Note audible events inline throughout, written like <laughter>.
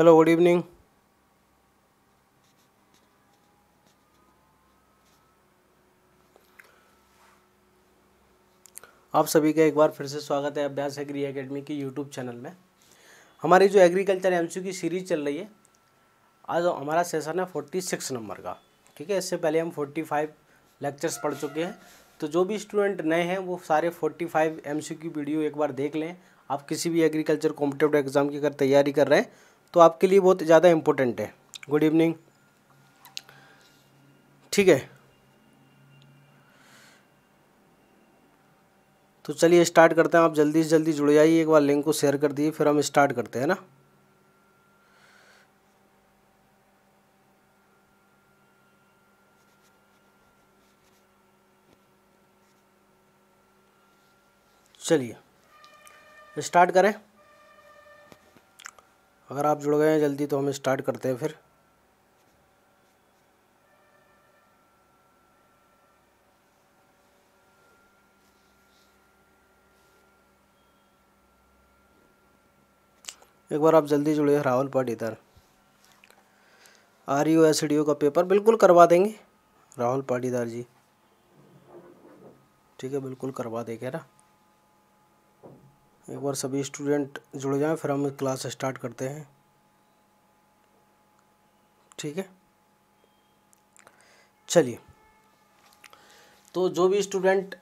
Hello good evening आप सभी का एक बार फिर से स्वागत है अभ्यास एग्री एकेडमी के यूट्यूब चैनल में हमारी जो एग्रीकल्चर एमसीक्यू की सीरीज चल रही है आज हमारा सेशन है फोर्टी सिक्स नंबर का ठीक है इससे पहले हम फोर्टी फाइव लेक्चर्स पढ़ चुके हैं तो जो भी स्टूडेंट नए हैं वो सारे फोर्टी फाइव एम वीडियो एक बार देख लें आप किसी भी एग्रीकल्चर कॉम्पिटेटिव एग्जाम की अगर तैयारी कर रहे हैं तो आपके लिए बहुत ज़्यादा इम्पोर्टेंट है गुड इवनिंग ठीक है तो चलिए स्टार्ट करते हैं आप जल्दी से जल्दी जुड़ जाइए एक बार लिंक को शेयर कर दिए फिर हम स्टार्ट करते हैं ना चलिए स्टार्ट करें अगर आप जुड़ गए हैं जल्दी तो हम स्टार्ट करते हैं फिर एक बार आप जल्दी जुड़े Rahul Patidar R U S D O का पेपर बिल्कुल करवा देंगे राहुल पाटीदार जी ठीक है बिल्कुल करवा देंगे ना एक बार सभी स्टूडेंट जुड़ जाएं फिर हम क्लास स्टार्ट करते हैं ठीक है चलिए तो जो भी स्टूडेंट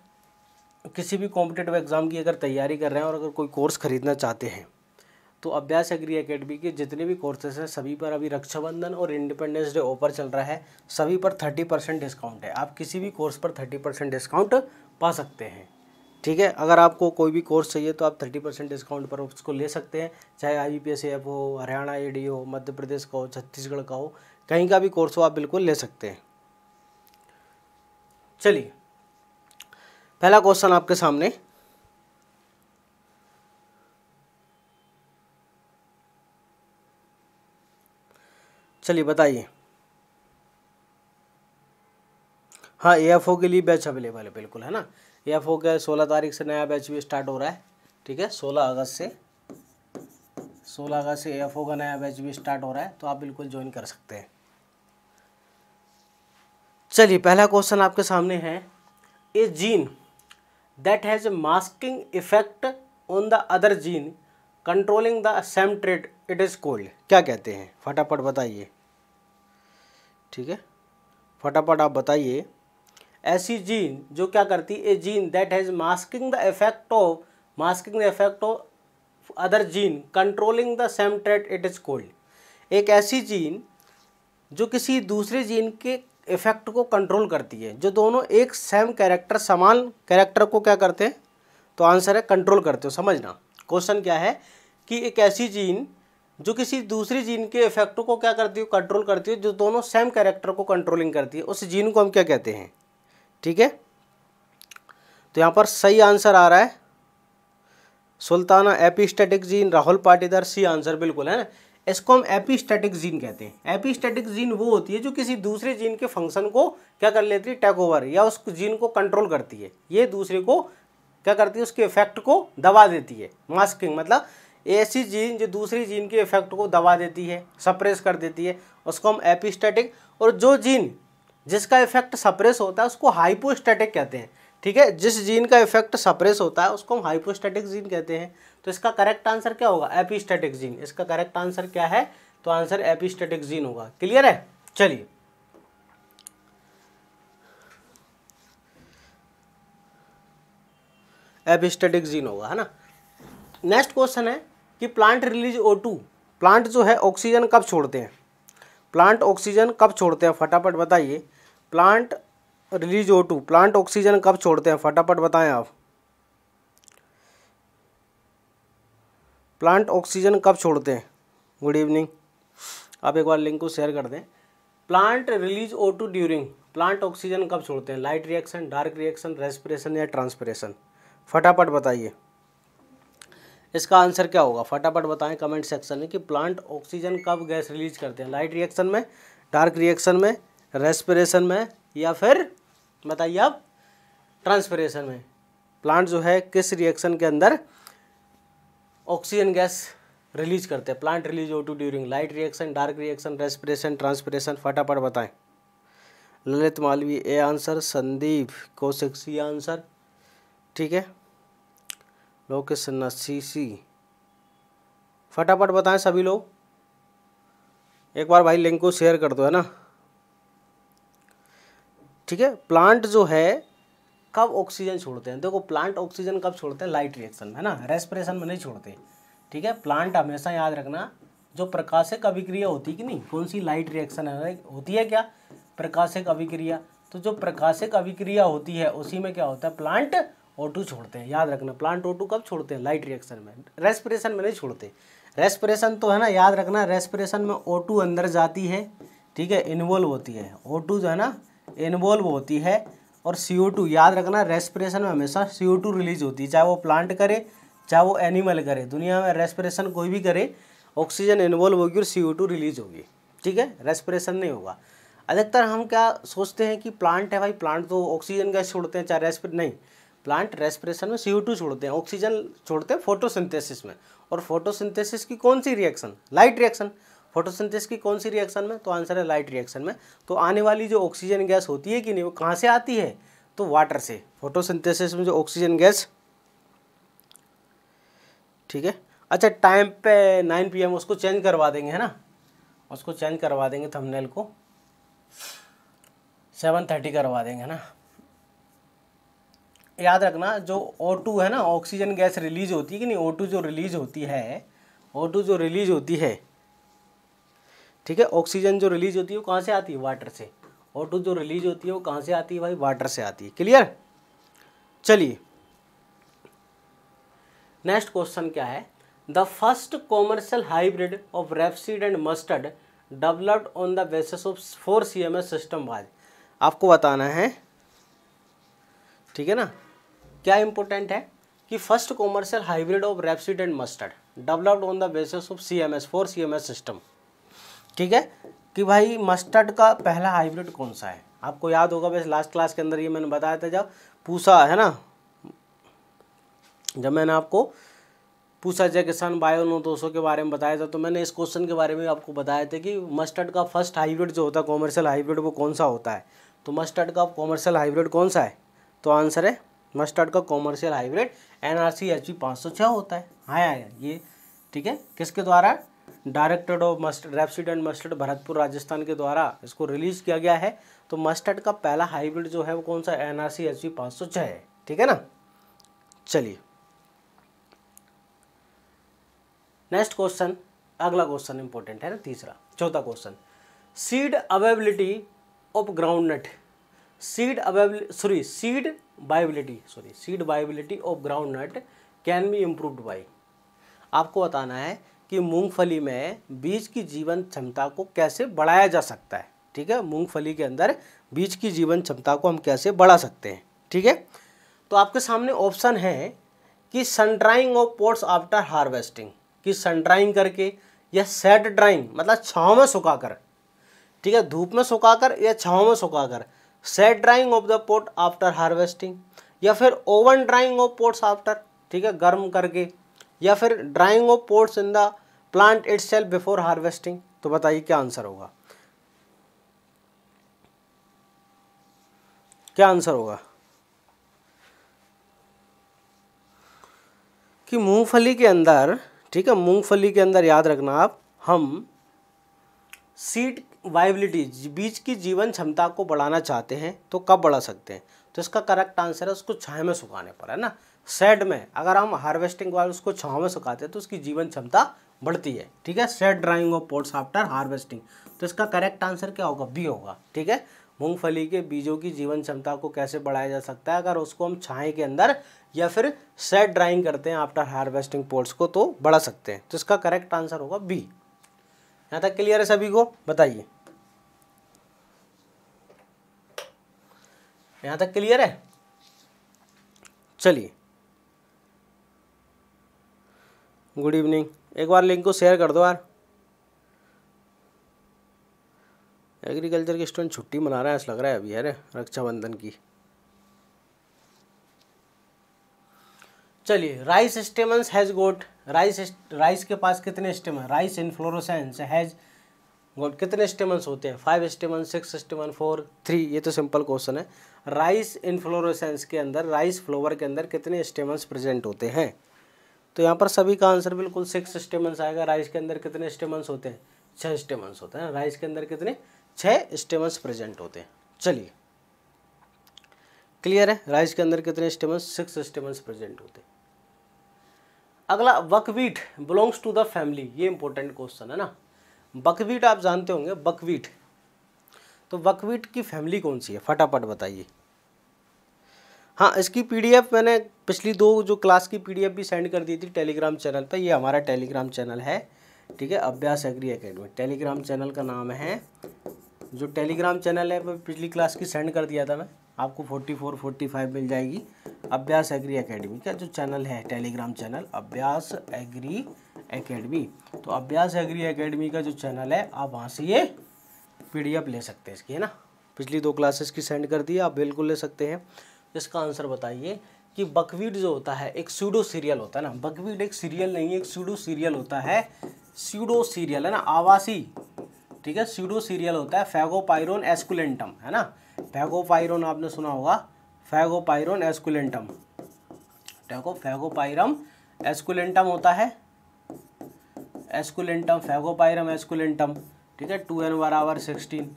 किसी भी कॉम्पिटेटिव एग्ज़ाम की अगर तैयारी कर रहे हैं और अगर कोई कोर्स खरीदना चाहते हैं तो अभ्यास एग्री एकेडमी के जितने भी कोर्सेज हैं सभी पर अभी रक्षाबंधन और इंडिपेंडेंस डे ऑफर चल रहा है सभी पर थर्टी परसेंट डिस्काउंट है आप किसी भी कोर्स पर थर्टी परसेंट डिस्काउंट पा सकते हैं ठीक है अगर आपको कोई भी कोर्स चाहिए तो आप थर्टी परसेंट डिस्काउंट पर उसको ले सकते हैं चाहे आई बी एफ हो हरियाणा ए हो मध्य प्रदेश का हो छत्तीसगढ़ का हो कहीं का भी कोर्स हो आप बिल्कुल ले सकते हैं चलिए पहला क्वेश्चन आपके सामने चलिए बताइए हाँ ए एफ ओ के लिए बैच अवेलेबल है बिल्कुल है ना एफ हो गया सोलह तारीख से नया बैच भी स्टार्ट हो रहा है ठीक है सोलह अगस्त से सोलह अगस्त से एफ ओ का नया बैच भी स्टार्ट हो रहा है तो आप बिल्कुल ज्वाइन कर सकते हैं चलिए पहला क्वेश्चन आपके सामने है a gene that has masking effect on the other gene controlling the same trait it is called क्या कहते हैं फटाफट बताइए ठीक है फटाफट आप बताइए ऐसी जीन जो क्या करती है a gene that has masking the effect of masking the effect of other gene controlling the same trait it is called एक ऐसी जीन जो किसी दूसरे जीन के इफेक्ट को कंट्रोल करती है जो दोनों एक सेम कैरेक्टर समान कैरेक्टर को क्या करते हैं तो आंसर है कंट्रोल करते हो समझना क्वेश्चन क्या है कि एक ऐसी जीन जो किसी दूसरी जीन के इफेक्टों को क्या करती हो कंट्रोल करती है जो दोनों सेम कैरेक्टर को कंट्रोलिंग करती है उस जीन को हम क्या कहते हैं ठीक है तो यहाँ पर सही आंसर आ रहा है Sultana epistatic gene Rahul Patidar C answer बिल्कुल है ना इसको हम एपीस्टेटिक जीन कहते हैं एपीस्टेटिक जीन वो होती है जो किसी दूसरे जीन के फंक्शन को क्या कर लेती है टेक ओवर या उस जीन को कंट्रोल करती है ये दूसरे को क्या करती है उसके इफेक्ट को दबा देती है मास्किंग मतलब ऐसी जीन जो दूसरी जीन के इफेक्ट को दबा देती है सप्रेस कर देती है उसको हम एपिस्टेटिक और जो जीन जिसका इफेक्ट सप्रेस होता है उसको हाइपोस्टेटिक कहते हैं ठीक है जिस जीन का इफेक्ट सप्रेस होता है उसको हम हाइपोस्टेटिक जीन कहते हैं तो इसका करेक्ट आंसर क्या होगा एपीस्टेटिक जीन इसका करेक्ट आंसर क्या है तो आंसर एपिस्टेटिक जीन होगा क्लियर है चलिए एपिस्टेटिक जीन होगा है ना नेक्स्ट क्वेश्चन है कि plant release O two plant जो है ऑक्सीजन कब छोड़ते हैं प्लांट ऑक्सीजन कब छोड़ते हैं फटाफट बताइए plant release O two plant oxygen कब छोड़ते हैं फटाफट बताएं आप प्लांट ऑक्सीजन कब छोड़ते हैं गुड इवनिंग आप एक बार लिंक को शेयर कर दें plant release O two during plant oxygen कब छोड़ते हैं light reaction dark reaction respiration या ट्रांसपिरेशन फटाफट बताइए इसका आंसर क्या होगा फटाफट बताएं कमेंट सेक्शन में कि प्लांट ऑक्सीजन कब गैस रिलीज करते हैं लाइट रिएक्शन में डार्क रिएक्शन में रेस्पिरेशन में या फिर बताइए आप ट्रांसपिरेशन में प्लांट जो है किस रिएक्शन के अंदर ऑक्सीजन गैस रिलीज करते हैं plant release O two during light reaction dark reaction respiration transpiration फटाफट बताएं Lalit Malvi A answer Sandeep Kaushik C answer ठीक है लोकेश सी सी फटाफट बताएं सभी लोग एक बार भाई लिंक को शेयर कर दो है ना ठीक है प्लांट जो है कब ऑक्सीजन छोड़ते हैं देखो प्लांट ऑक्सीजन कब छोड़ते हैं लाइट रिएक्शन में है ना रेस्परेशन में नहीं छोड़ते ठीक है प्लांट हमेशा याद रखना जो प्रकाशिक अभिक्रिया होती कि नहीं कौन सी लाइट रिएक्शन है होती है क्या प्रकाशिक अभिक्रिया तो जो प्रकाशिक अभिक्रिया होती है उसी में क्या होता है प्लांट ओटू छोड़ते हैं याद रखना प्लांट ऑटू कब छोड़ते हैं लाइट रिएक्शन में रेस्पिरेशन में नहीं छोड़ते रेस्पिरेशन तो है ना याद रखना रेस्पिरेशन में ऑटू अंदर जाती है ठीक है इन्वॉल्व होती है ओटू जो है ना इन्वॉल्व होती है और CO2 याद रखना रेस्पिरेशन में हमेशा CO2 रिलीज होती है चाहे वो प्लांट करे चाहे वो एनिमल करे दुनिया में रेस्पिरेशन कोई भी करे ऑक्सीजन इन्वॉल्व होगी और CO2 रिलीज होगी ठीक है रेस्पिरेशन नहीं होगा अधिकतर हम क्या सोचते हैं कि प्लांट है भाई प्लांट तो ऑक्सीजन गैस छोड़ते हैं चाहे रेस्पिर नहीं प्लांट रेस्पिरेशन में सी छोड़ते हैं ऑक्सीजन छोड़ते हैं फोटोसिंथेसिस में और फोटोसिंथेसिस की कौन सी रिएक्शन लाइट रिएक्शन फोटोसिंथेसिस की कौन सी रिएक्शन में तो आंसर है लाइट रिएक्शन में तो आने वाली जो ऑक्सीजन गैस होती है कि नहीं वो कहाँ से आती है तो वाटर से फोटोसिंथेसिस में जो ऑक्सीजन गैस ठीक है अच्छा टाइम पे नाइन पी उसको चेंज करवा देंगे है ना उसको चेंज करवा देंगे थंबनेल को सेवन थर्टी करवा देंगे है ना याद रखना जो ओ है ना ऑक्सीजन गैस रिलीज होती है कि नहीं ओ जो रिलीज होती है ओ जो रिलीज होती है ठीक है ऑक्सीजन जो रिलीज होती है वो कहाँ से आती है वाटर से और टू जो रिलीज होती है वो कहाँ से आती है भाई वाटर से आती है क्लियर चलिए नेक्स्ट क्वेश्चन क्या है the first commercial hybrid of rapeseed and mustard developed on the basis of four C M S system was आपको बताना है ठीक है ना क्या इंपॉर्टेंट है कि first commercial hybrid of rapeseed and mustard developed on the basis of C M S four C M S system ठीक है कि भाई मस्टर्ड का पहला हाइब्रिड कौन सा है आपको याद होगा वैसे लास्ट क्लास के अंदर ये मैंने बताया था जब पूसा है ना जब मैंने आपको पूसा जय किसान बायो नो दो के बारे में बताया था तो मैंने इस क्वेश्चन के बारे में आपको बताया था कि मस्टर्ड का फर्स्ट हाइब्रिड जो होता है कॉमर्शियल हाइब्रिड वो कौन सा होता है तो मस्टर्ड का कॉमर्शियल हाइब्रिड कौन सा है तो आंसर है मस्टर्ड का commercial hybrid N R C H P पाँच सौ छः होता है हाँ आया ये ठीक है किसके द्वारा directed of mustard rapeseed and mustard Bharatpur Rajasthan के द्वारा इसको रिलीज किया गया है तो मस्टर्ड का पहला हाइब्रिड जो है वो कौन सा N R C H V पाँच सौ छः है ठीक है ना चलिए नेक्स्ट क्वेश्चन अगला क्वेश्चन इंपॉर्टेंट है ना तीसरा चौथा question seed availability of groundnut seed available sorry seed viability sorry seed viability of groundnut can be improved by आपको बताना है कि मूंगफली में बीज की जीवन क्षमता को कैसे बढ़ाया जा सकता है ठीक है मूंगफली के अंदर बीज की जीवन क्षमता को हम कैसे बढ़ा सकते हैं ठीक है तो आपके सामने ऑप्शन है कि sun drying of pods after harvesting कि सन ड्राइंग करके या सेट ड्राइंग मतलब छाँव में सुखाकर ठीक है धूप में सुखाकर या छाँव में सुखाकर shade drying of the pod after harvesting या फिर oven drying of pods after ठीक है गर्म करके या फिर drying of pods in the plant itself before harvesting तो बताइए क्या आंसर होगा क्या आंसर होगा कि मूंगफली के अंदर ठीक है मूंगफली के अंदर याद रखना आप हम सीड वाइबिलिटी बीज की जीवन क्षमता को बढ़ाना चाहते हैं तो कब बढ़ा सकते हैं तो इसका करेक्ट आंसर है उसको छाए में सुखाने पर है ना शेड में अगर हम हार्वेस्टिंग वाले उसको छाँव में सुखाते हैं तो उसकी जीवन क्षमता बढ़ती है ठीक है shade drying of pods after harvesting तो इसका करेक्ट आंसर क्या होगा बी होगा ठीक है मूंगफली के बीजों की जीवन क्षमता को कैसे बढ़ाया जा सकता है अगर उसको हम छाए के अंदर या फिर सेट ड्राइंग करते हैं आफ्टर हार्वेस्टिंग पोर्ट्स को तो बढ़ा सकते हैं तो इसका करेक्ट आंसर होगा बी यहाँ तक क्लियर है सभी को बताइए यहाँ तक क्लियर है चलिए गुड इवनिंग एक बार लिंक को शेयर कर दो यार एग्रीकल्चर के स्टूडेंट छुट्टी मना रहे हैं ऐसा लग रहा है अभी अरे रक्षाबंधन की चलिए rice stamens has got rice rice के पास कितने stamen rice inflorescence has got कितने स्टेमन्स होते हैं five stamen six stamen four three ये तो सिंपल क्वेश्चन है राइस इनफ्लोरोसेंस के अंदर राइस फ्लोवर के अंदर कितने स्टेमन्स प्रेजेंट होते हैं तो यहाँ पर सभी का आंसर बिल्कुल सिक्स स्टेमन्स आएगा राइस के अंदर कितने स्टेमन्स होते हैं छः स्टेमन्स होते हैं राइस के अंदर कितने छः स्टेमन्स प्रेजेंट होते हैं चलिए क्लियर है राइस के अंदर कितने स्टेमन्स सिक्स स्टेमन्स प्रेजेंट होते हैं अगला buckwheat belongs to the family ये इंपॉर्टेंट क्वेश्चन है ना बकवीट आप जानते होंगे बकवीट तो बकवीट की फैमिली कौन सी है फटाफट बताइए हाँ इसकी पीडीएफ मैंने पिछली दो जो क्लास की पीडीएफ भी सेंड कर दी थी टेलीग्राम चैनल पर ये हमारा टेलीग्राम चैनल है ठीक है Abhyas agri academy Telegram channel का नाम है जो टेलीग्राम चैनल है पिछली क्लास की सेंड कर दिया था मैं आपको फोर्टी फोर फोर्टी फाइव मिल जाएगी अभ्यास एग्री एकेडमी का जो चैनल है Telegram channel Abhyas agree Academy तो अभ्यास एग्री एकेडमी का जो चैनल है आप वहाँ से ये पीडीएफ ले सकते हैं इसकी है ना पिछली दो क्लासेस की सेंड कर दी आप बिल्कुल ले सकते हैं इसका आंसर बताइए कि बकवीड जो होता है एक सूडो सीरियल होता है ना बकवीड एक सीरियल नहीं है एक सूडो सीरियल होता है सूडो सीरियल है ना आवासी ठीक है सूडो सीरियल होता है फैगोपायरोन एस्कुलेंटम है ना फैगोपायरोन आपने सुना होगा फैगोपायरोन एस्कुलेंटम देखो फैगोपायरम एस्कुलेंटम होता है एस्कुलेंटम फैगोपायरम एस्कुलेंटम ठीक है टू एन वर सिक्सटीन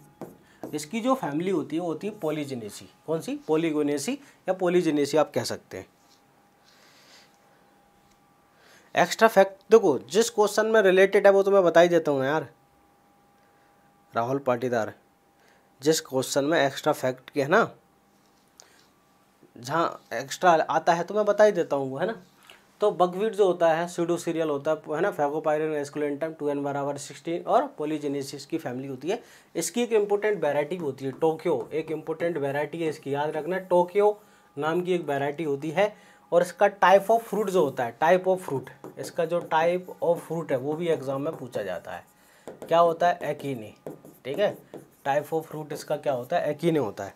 इसकी जो फैमिली होती है वो होती है पॉलीजेनेसी कौन सी पॉलीगोनेसी या पॉलीजेनेसी आप कह सकते हैं एक्स्ट्रा फैक्ट देखो जिस क्वेश्चन में रिलेटेड है वो तो मैं बता ही देता हूँ यार राहुल पाटीदार जिस क्वेश्चन में एक्स्ट्रा फैक्ट के है ना जहाँ एक्स्ट्रा आता है तो मैं बता ही देता हूँ वो है ना तो बगवीट जो होता है सीडो सीरियल होता है है ना फैगोपायरन एस्कुलेंटम टू एन बराबर सिक्सटीन और पोलीजेनेसिस की फैमिली होती है इसकी एक इम्पोर्टेंट वैरायटी होती है टोक्यो एक इम्पोर्टेंट वैरायटी है इसकी याद रखना टोक्यो नाम की एक वैरायटी होती है और इसका टाइप ऑफ फ्रूट जो होता है टाइप ऑफ फ्रूट इसका जो टाइप ऑफ फ्रूट है वो भी एग्जाम में पूछा जाता है क्या होता है एकीने ठीक है टाइप ऑफ फ्रूट इसका क्या होता है एकीने होता है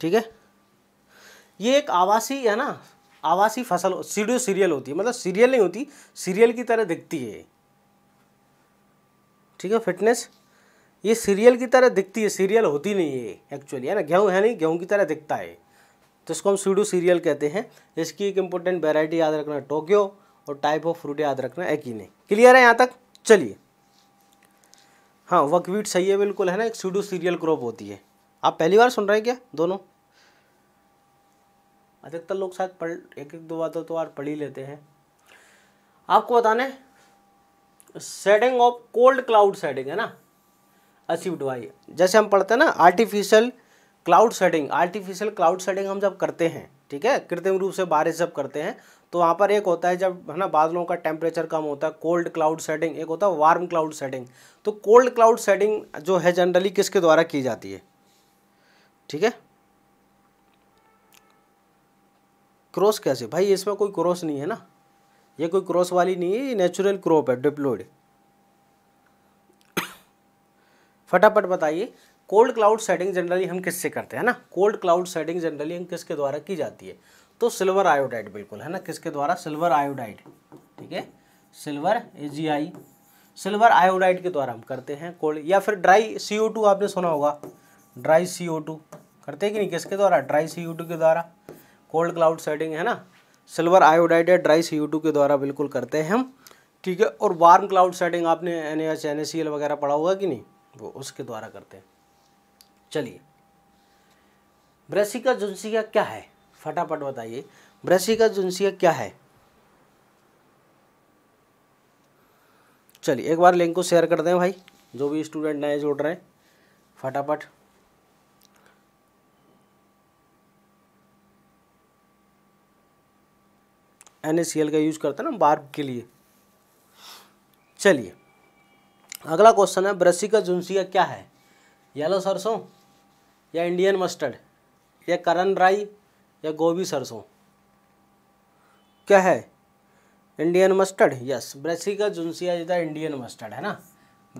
ठीक है ये एक आवासीय है ना आवासीय फसल सीडियो सीरियल होती है मतलब सीरियल नहीं होती सीरियल की तरह दिखती है ठीक है फिटनेस ये सीरियल की तरह दिखती है सीरियल होती नहीं है एक्चुअली है ना गेहूँ है नहीं गेहूँ की तरह दिखता है तो इसको हम सीडो सीरियल कहते हैं इसकी एक इंपॉर्टेंट वेराइटी याद रखना टोक्यो और टाइप ऑफ फ्रूट याद रखना एक ही नहीं क्लियर है यहाँ तक चलिए हाँ वकवीट सही है बिल्कुल है ना एक सीडो सीरियल क्रॉप होती है आप पहली बार सुन रहे हैं क्या दोनों अधिकतर लोग शायद पढ़ एक एक दो बार तो बार पढ़ ही लेते हैं आपको बताने seeding of cold cloud seeding है ना अचीव्ड बाई जैसे हम पढ़ते हैं ना artificial cloud seeding artificial cloud seeding हम जब करते हैं ठीक है कृत्रिम रूप से बारिश जब करते हैं तो वहाँ पर एक होता है जब है ना बादलों का टेम्परेचर कम होता है कोल्ड क्लाउड सेटिंग एक होता है वार्म क्लाउड सेटिंग तो कोल्ड क्लाउड सेटिंग जो है जनरली किसके द्वारा की जाती है ठीक है क्रॉस कैसे भाई इसमें कोई क्रॉस नहीं है ना ये कोई क्रॉस वाली नहीं है ये नेचुरल क्रॉप है डिप्लोइड फटाफट बताइए कोल्ड क्लाउड सेटिंग जनरली हम किससे करते हैं ना कोल्ड क्लाउड सेटिंग जनरली हम किसके द्वारा की जाती है तो सिल्वर आयोडाइड बिल्कुल है ना किसके द्वारा सिल्वर आयोडाइड ठीक है सिल्वर ए सिल्वर आयोडाइड के द्वारा हम करते हैं कोल्ड या फिर ड्राई सी आपने सुना होगा ड्राई सी करते हैं कि नहीं किसके द्वारा ड्राई सी के द्वारा कोल्ड क्लाउड सेटिंग है ना सिल्वर आयोडाइड या ड्राई सी के द्वारा बिल्कुल करते हैं हम ठीक है और वार्म क्लाउड सेटिंग आपने N H N S L वगैरह पढ़ा होगा कि नहीं वो उसके द्वारा करते हैं चलिए ब्रेसिका जुनसिया क्या है फटाफट बताइए ब्रेसिका जुनसिया क्या है चलिए एक बार लिंक को शेयर कर दें भाई जो भी स्टूडेंट नए जुड़ रहे हैं फटाफट एन का यूज करते हैं ना बार्ब के लिए चलिए अगला क्वेश्चन है ब्रसिका जुंसिया क्या है येलो सरसों या इंडियन मस्टर्ड या करन राई या गोभी सरसों क्या है इंडियन मस्टर्ड यस ब्रेसिका का जुनसिया जीता इंडियन मस्टर्ड है ना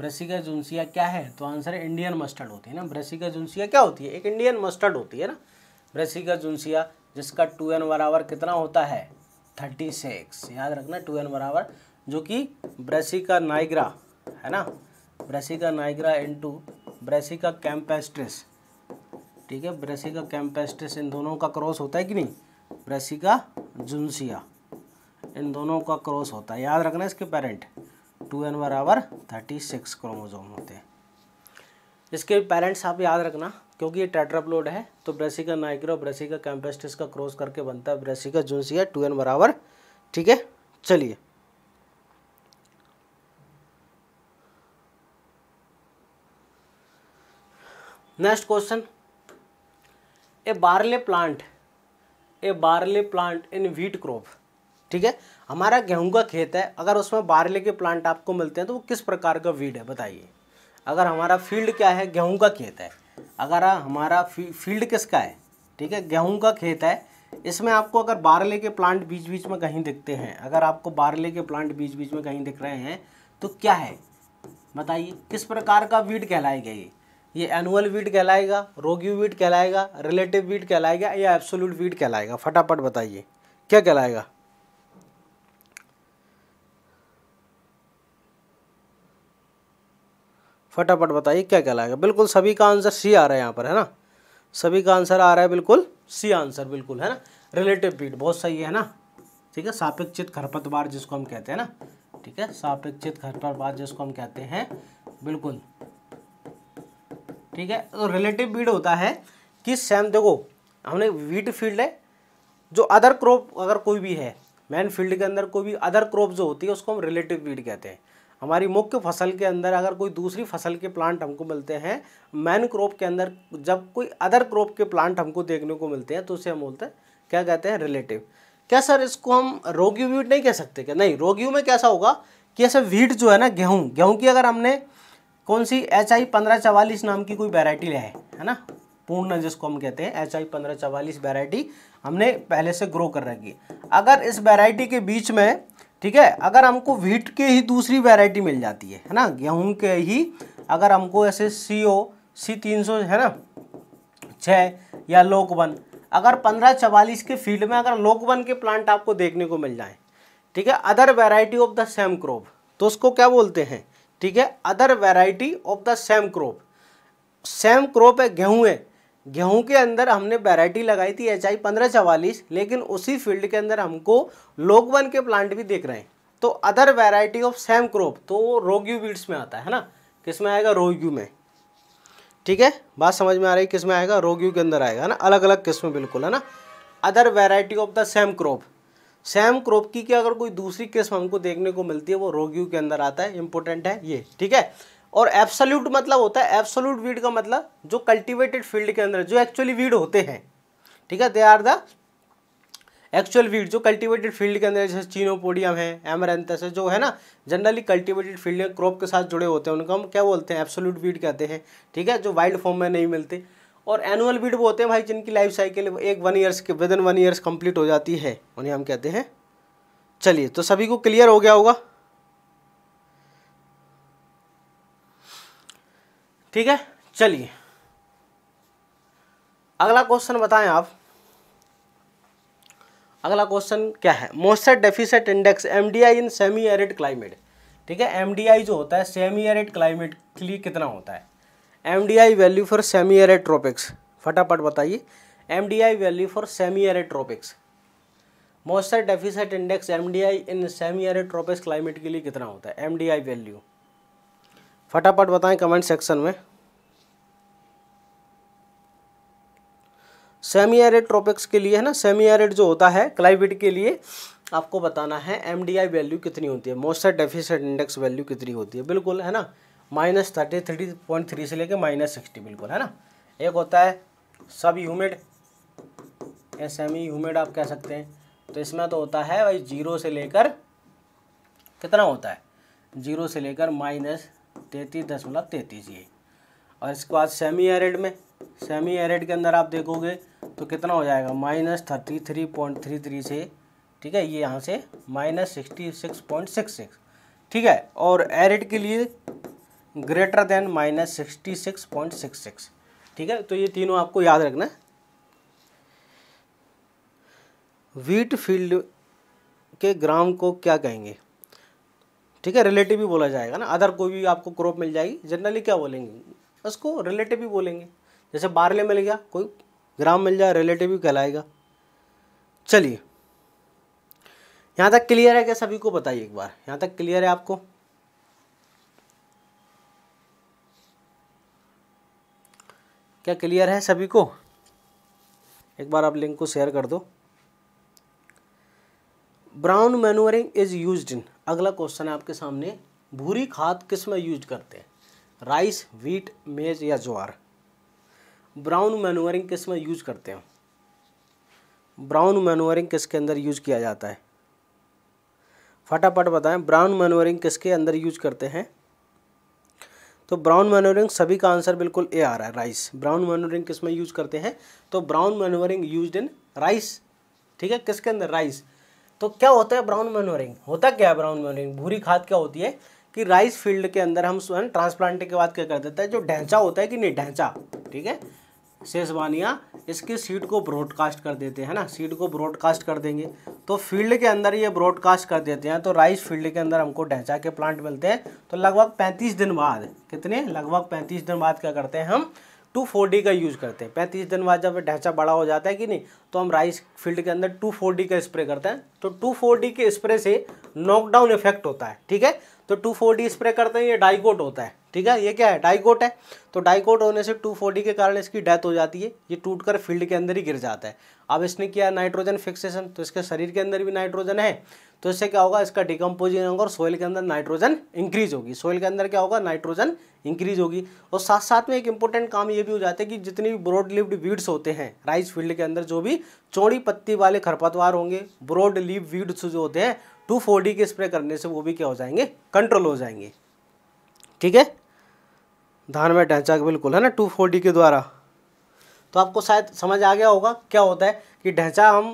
का जुनसिया क्या है तो आंसर है इंडियन मस्टर्ड होती है ना का जुनसिया क्या होती है एक इंडियन मस्टर्ड होती है ना का जुनसिया जिसका टू एन बराबर कितना होता है थर्टी सिक्स याद रखना टू एन बराबर जो कि ब्रेसिका नाइग्रा है ना Brassica nigra into Brassica campestris ठीक है ब्रेसिका कैम्पेस्ट्रिस इन दोनों का क्रॉस होता है कि नहीं ब्रेसिका जुनसिया इन दोनों का क्रॉस होता है याद रखना इसके पेरेंट टू एन बराबर थर्टी सिक्स क्रोमोजोम होते हैं इसके पेरेंट्स आप याद रखना क्योंकि ये टेट्राप्लोड है तो ब्रेसिका नाइक्रो ब्रेसिका कैम्पेस्टिस का क्रॉस करके बनता है ब्रेसिका जूनसिया टू एन बराबर ठीक है चलिए next question a barley plant a barley plant in wheat crop ठीक है हमारा गेहूं का खेत है अगर उसमें बारले के प्लांट आपको मिलते हैं तो वो किस प्रकार का वीड है बताइए अगर हमारा फील्ड क्या है गेहूं का खेत है अगर हमारा फी, फील्ड किसका है ठीक है गेहूं का खेत है इसमें आपको अगर बारले के प्लांट बीच बीच में कहीं दिखते हैं अगर आपको बारले के प्लांट बीच बीच में कहीं दिख रहे हैं तो क्या है बताइए किस प्रकार का वीड कहलाएगा ये ये एनुअल वीड कहलाएगा रोगी वीड कहलाएगा रिलेटिव वीड कहलाएगा या एब्सोल्यूट वीड कहलाएगा फटाफट बताइए क्या कहलाएगा फटाफट बताइए क्या क्या लाएगा बिल्कुल सभी का आंसर सी आ रहा है यहाँ पर है ना सभी का आंसर आ रहा है बिल्कुल सी आंसर बिल्कुल है ना रिलेटिव पीठ बहुत सही है ना ठीक है सापेक्षित खरपतवार जिसको हम कहते हैं ना ठीक है सापेक्षित खरपतवार जिसको हम कहते हैं बिल्कुल ठीक है तो रिलेटिव बीड होता है कि सैम देखो हमने वीट फील्ड है जो अदर क्रॉप अगर कोई भी है मैन फील्ड के अंदर कोई भी अदर क्रॉप जो होती है उसको हम रिलेटिव वीड कहते हैं हमारी मुख्य फसल के अंदर अगर कोई दूसरी फसल के प्लांट हमको मिलते हैं मैन क्रॉप के अंदर जब कोई अदर क्रॉप के प्लांट हमको देखने को मिलते हैं तो उसे हम बोलते हैं क्या कहते हैं रिलेटिव क्या सर इसको हम रोग्यू वीट नहीं कह सकते क्या नहीं रोग्यू में कैसा होगा कि ऐसे वीट जो है ना गेहूँ गेहूँ की अगर हमने कौन सी एच आई पंद्रह चवालीस नाम की कोई वेराइटी लाए है ना पूर्ण जिसको हम कहते हैं एच आई पंद्रह चवालीस वेराइटी हमने पहले से ग्रो कर रखी है अगर इस वेराइटी के बीच में ठीक है अगर हमको व्हीट के ही दूसरी वैरायटी मिल जाती है है ना गेहूं के ही अगर हमको ऐसे सी ओ सी तीन सौ है ना छ या लोकवन अगर पंद्रह चवालीस के फील्ड में अगर लोकवन के प्लांट आपको देखने को मिल जाए ठीक है other variety of the same crop तो उसको क्या बोलते हैं ठीक है other variety of the same crop same crop है गेहूँ है गेहूं के अंदर हमने वैरायटी लगाई थी एच आई पंद्रह चवालीस लेकिन उसी फील्ड के अंदर हमको लोकवन के प्लांट भी देख रहे हैं तो other variety of same crop तो वो रोग्यू बीड्स में आता है ना किस में आएगा रोग्यू में ठीक है बात समझ में आ रही है किस में आएगा रोग्यू के अंदर आएगा ना अलग अलग किस्म बिल्कुल है ना other variety of the same crop same crop की क्या अगर कोई दूसरी किस्म हमको देखने को मिलती है वो रोग्यू के अंदर आता है इंपॉर्टेंट है ये ठीक है और एब्सोल्यूट मतलब होता है एब्सोल्यूट वीड का मतलब जो कल्टीवेटेड फील्ड के अंदर जो एक्चुअली वीड होते हैं ठीक है they are the actual weed जो कल्टीवेटेड फील्ड के अंदर जैसे चीनोपोडियम है एमरेंथस है जो है ना जनरली कल्टीवेटेड फील्ड में क्रॉप के साथ जुड़े होते हैं उनका हम क्या बोलते हैं एब्सोल्यूट वीड कहते हैं ठीक है जो वाइल्ड फॉर्म में नहीं मिलते और एनुअल वीड वो होते हैं भाई जिनकी लाइफ साइकिल एक वन ईयर्स के within one years complete हो जाती है उन्हें हम कहते हैं चलिए तो सभी को क्लियर हो गया होगा ठीक है चलिए अगला क्वेश्चन बताएं आप अगला क्वेश्चन क्या है moisture deficit index M in semi arid climate ठीक है एम जो होता है सेमी एरिड क्लाइमेट के लिए कितना होता है M value for semi arid tropics फटाफट बताइए M value for semi arid tropics moisture deficit index M in semi arid tropics climate के लिए कितना होता है एम वैल्यू फटाफट बताएं कमेंट सेक्शन में सेमी एरिड ट्रॉपिक्स के लिए है ना सेमी एरिड जो होता है क्लाइमेट के लिए आपको बताना है एम वैल्यू कितनी होती है मोस्टर डेफिसिट इंडेक्स वैल्यू कितनी होती है बिल्कुल है ना minus thirty three point three से लेकर माइनस सिक्सटी बिल्कुल है ना एक होता है सब ह्यूमिड या सेमी ह्यूमिड आप कह सकते हैं तो इसमें तो होता है भाई जीरो से लेकर कितना होता है जीरो से लेकर माइनस तैतीस दशमलव तैतीस ये और इसके बाद सेमी एरिड में सेमी एरिड के अंदर आप देखोगे तो कितना हो जाएगा minus thirty three point three three से ठीक है ये यहाँ से minus sixty six point six six ठीक है और एरिड के लिए greater than minus sixty six point six six ठीक है तो ये तीनों आपको याद रखना वीट फील्ड के ग्राम को क्या कहेंगे ठीक है रिलेटिव भी बोला जाएगा ना अदर कोई भी आपको क्रॉप मिल जाएगी जनरली क्या बोलेंगे उसको रिलेटिव भी बोलेंगे जैसे बारले मिल गया कोई ग्राम मिल जाए रिलेटिव भी कहलाएगा चलिए यहाँ तक क्लियर है क्या सभी को बताइए एक बार यहाँ तक क्लियर है आपको क्या क्लियर है सभी को एक बार आप लिंक को शेयर कर दो brown manuring is used in अगला क्वेश्चन है आपके सामने भूरी खाद किस में यूज करते हैं राइस व्हीट मेज या ज्वार ब्राउन मैनुअरिंग किस में यूज करते हैं ब्राउन मैनुअरिंग किसके अंदर यूज किया जाता है फटाफट बताएं ब्राउन मैनुअरिंग किसके अंदर यूज करते हैं तो ब्राउन मैनुअरिंग सभी का आंसर बिल्कुल ए आ रहा है राइस ब्राउन मैनुअरिंग किस में यूज करते हैं तो brown manuring use in rice ठीक है किसके अंदर राइस तो क्या होता है ब्राउन मेनोरिंग होता क्या है ब्राउन मेनोरिंग भूरी खाद क्या होती है कि राइस फील्ड के अंदर हम ट्रांसप्लांट के बाद क्या कर देते हैं जो ढेंचा होता है कि नहीं ढेंचा ठीक है शेषवानिया इसकी सीड को ब्रॉडकास्ट कर देते हैं ना सीड को ब्रॉडकास्ट कर देंगे तो फील्ड के अंदर ये ब्रॉडकास्ट कर देते हैं तो राइस फील्ड के अंदर हमको ढेंचा के प्लांट मिलते हैं तो लगभग पैंतीस दिन बाद कितने लगभग पैंतीस दिन बाद क्या करते हैं हम टू फोर डी का यूज़ करते हैं पैंतीस दिन बाद जब ढांचा बड़ा हो जाता है कि नहीं तो हम राइस फील्ड के अंदर टू फोर डी का स्प्रे करते हैं तो टू फोर डी के स्प्रे से नॉकडाउन इफेक्ट होता है ठीक है तो टू फोर डी स्प्रे करते हैं ये डाइकोट होता है ठीक है ये क्या है डाइकोट है तो डाइकोट होने से टू फोर डी के कारण इसकी डेथ हो जाती है ये टूट कर फील्ड के अंदर ही गिर जाता है अब इसने किया नाइट्रोजन फिक्सेशन तो इसके शरीर के अंदर भी नाइट्रोजन है तो इससे क्या होगा इसका डिकम्पोजिंग होगा और सोइल के अंदर नाइट्रोजन इंक्रीज होगी सोइल के अंदर क्या होगा नाइट्रोजन इंक्रीज होगी और साथ साथ में एक इंपॉर्टेंट काम ये भी हो जाता है कि जितनी भी ब्रॉड लिव्ड वीड्स होते हैं राइस फील्ड के अंदर जो भी चौड़ी पत्ती वाले खरपतवार होंगे ब्रॉड लिव वीड्स जो होते हैं टू के स्प्रे करने से वो भी क्या हो जाएंगे कंट्रोल हो जाएंगे ठीक है धान में ढांचा बिल्कुल है ना टू फोर डी के द्वारा तो आपको शायद समझ आ गया होगा क्या होता है कि ढांचा हम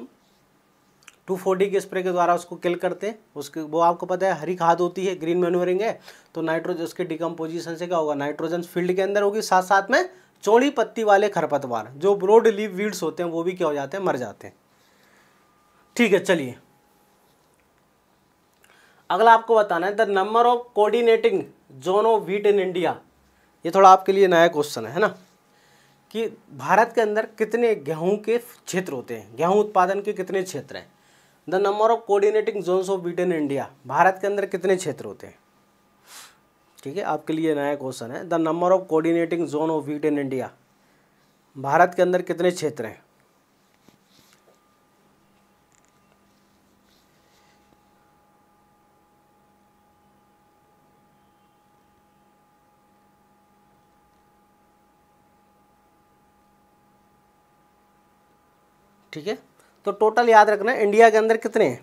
टू फोर्टी के स्प्रे के द्वारा उसको किल करते हैं उसके वो आपको पता है हरी खाद होती है ग्रीन मैन्यूरिंग है तो नाइट्रोजन उसके डिकम्पोजिशन से क्या होगा नाइट्रोजन फील्ड के अंदर होगी साथ साथ में चौड़ी पत्ती वाले खरपतवार जो ब्रोड लीव वीड्स होते हैं वो भी क्या हो जाते हैं मर जाते हैं ठीक है चलिए अगला आपको बताना है the number of coordinating zone of wheat in India ये थोड़ा आपके लिए नया क्वेश्चन है, है ना कि भारत के अंदर कितने गेहूं के क्षेत्र होते हैं गेहूं उत्पादन के कितने क्षेत्र हैं the number of coordinating zones of wheat in India Bharat के अंदर कितने क्षेत्र होते हैं ठीक है आपके लिए नया क्वेश्चन है the number of coordinating zone of Britain in India Bharat के अंदर कितने क्षेत्र हैं ठीक है तो टोटल याद रखना इंडिया के अंदर कितने हैं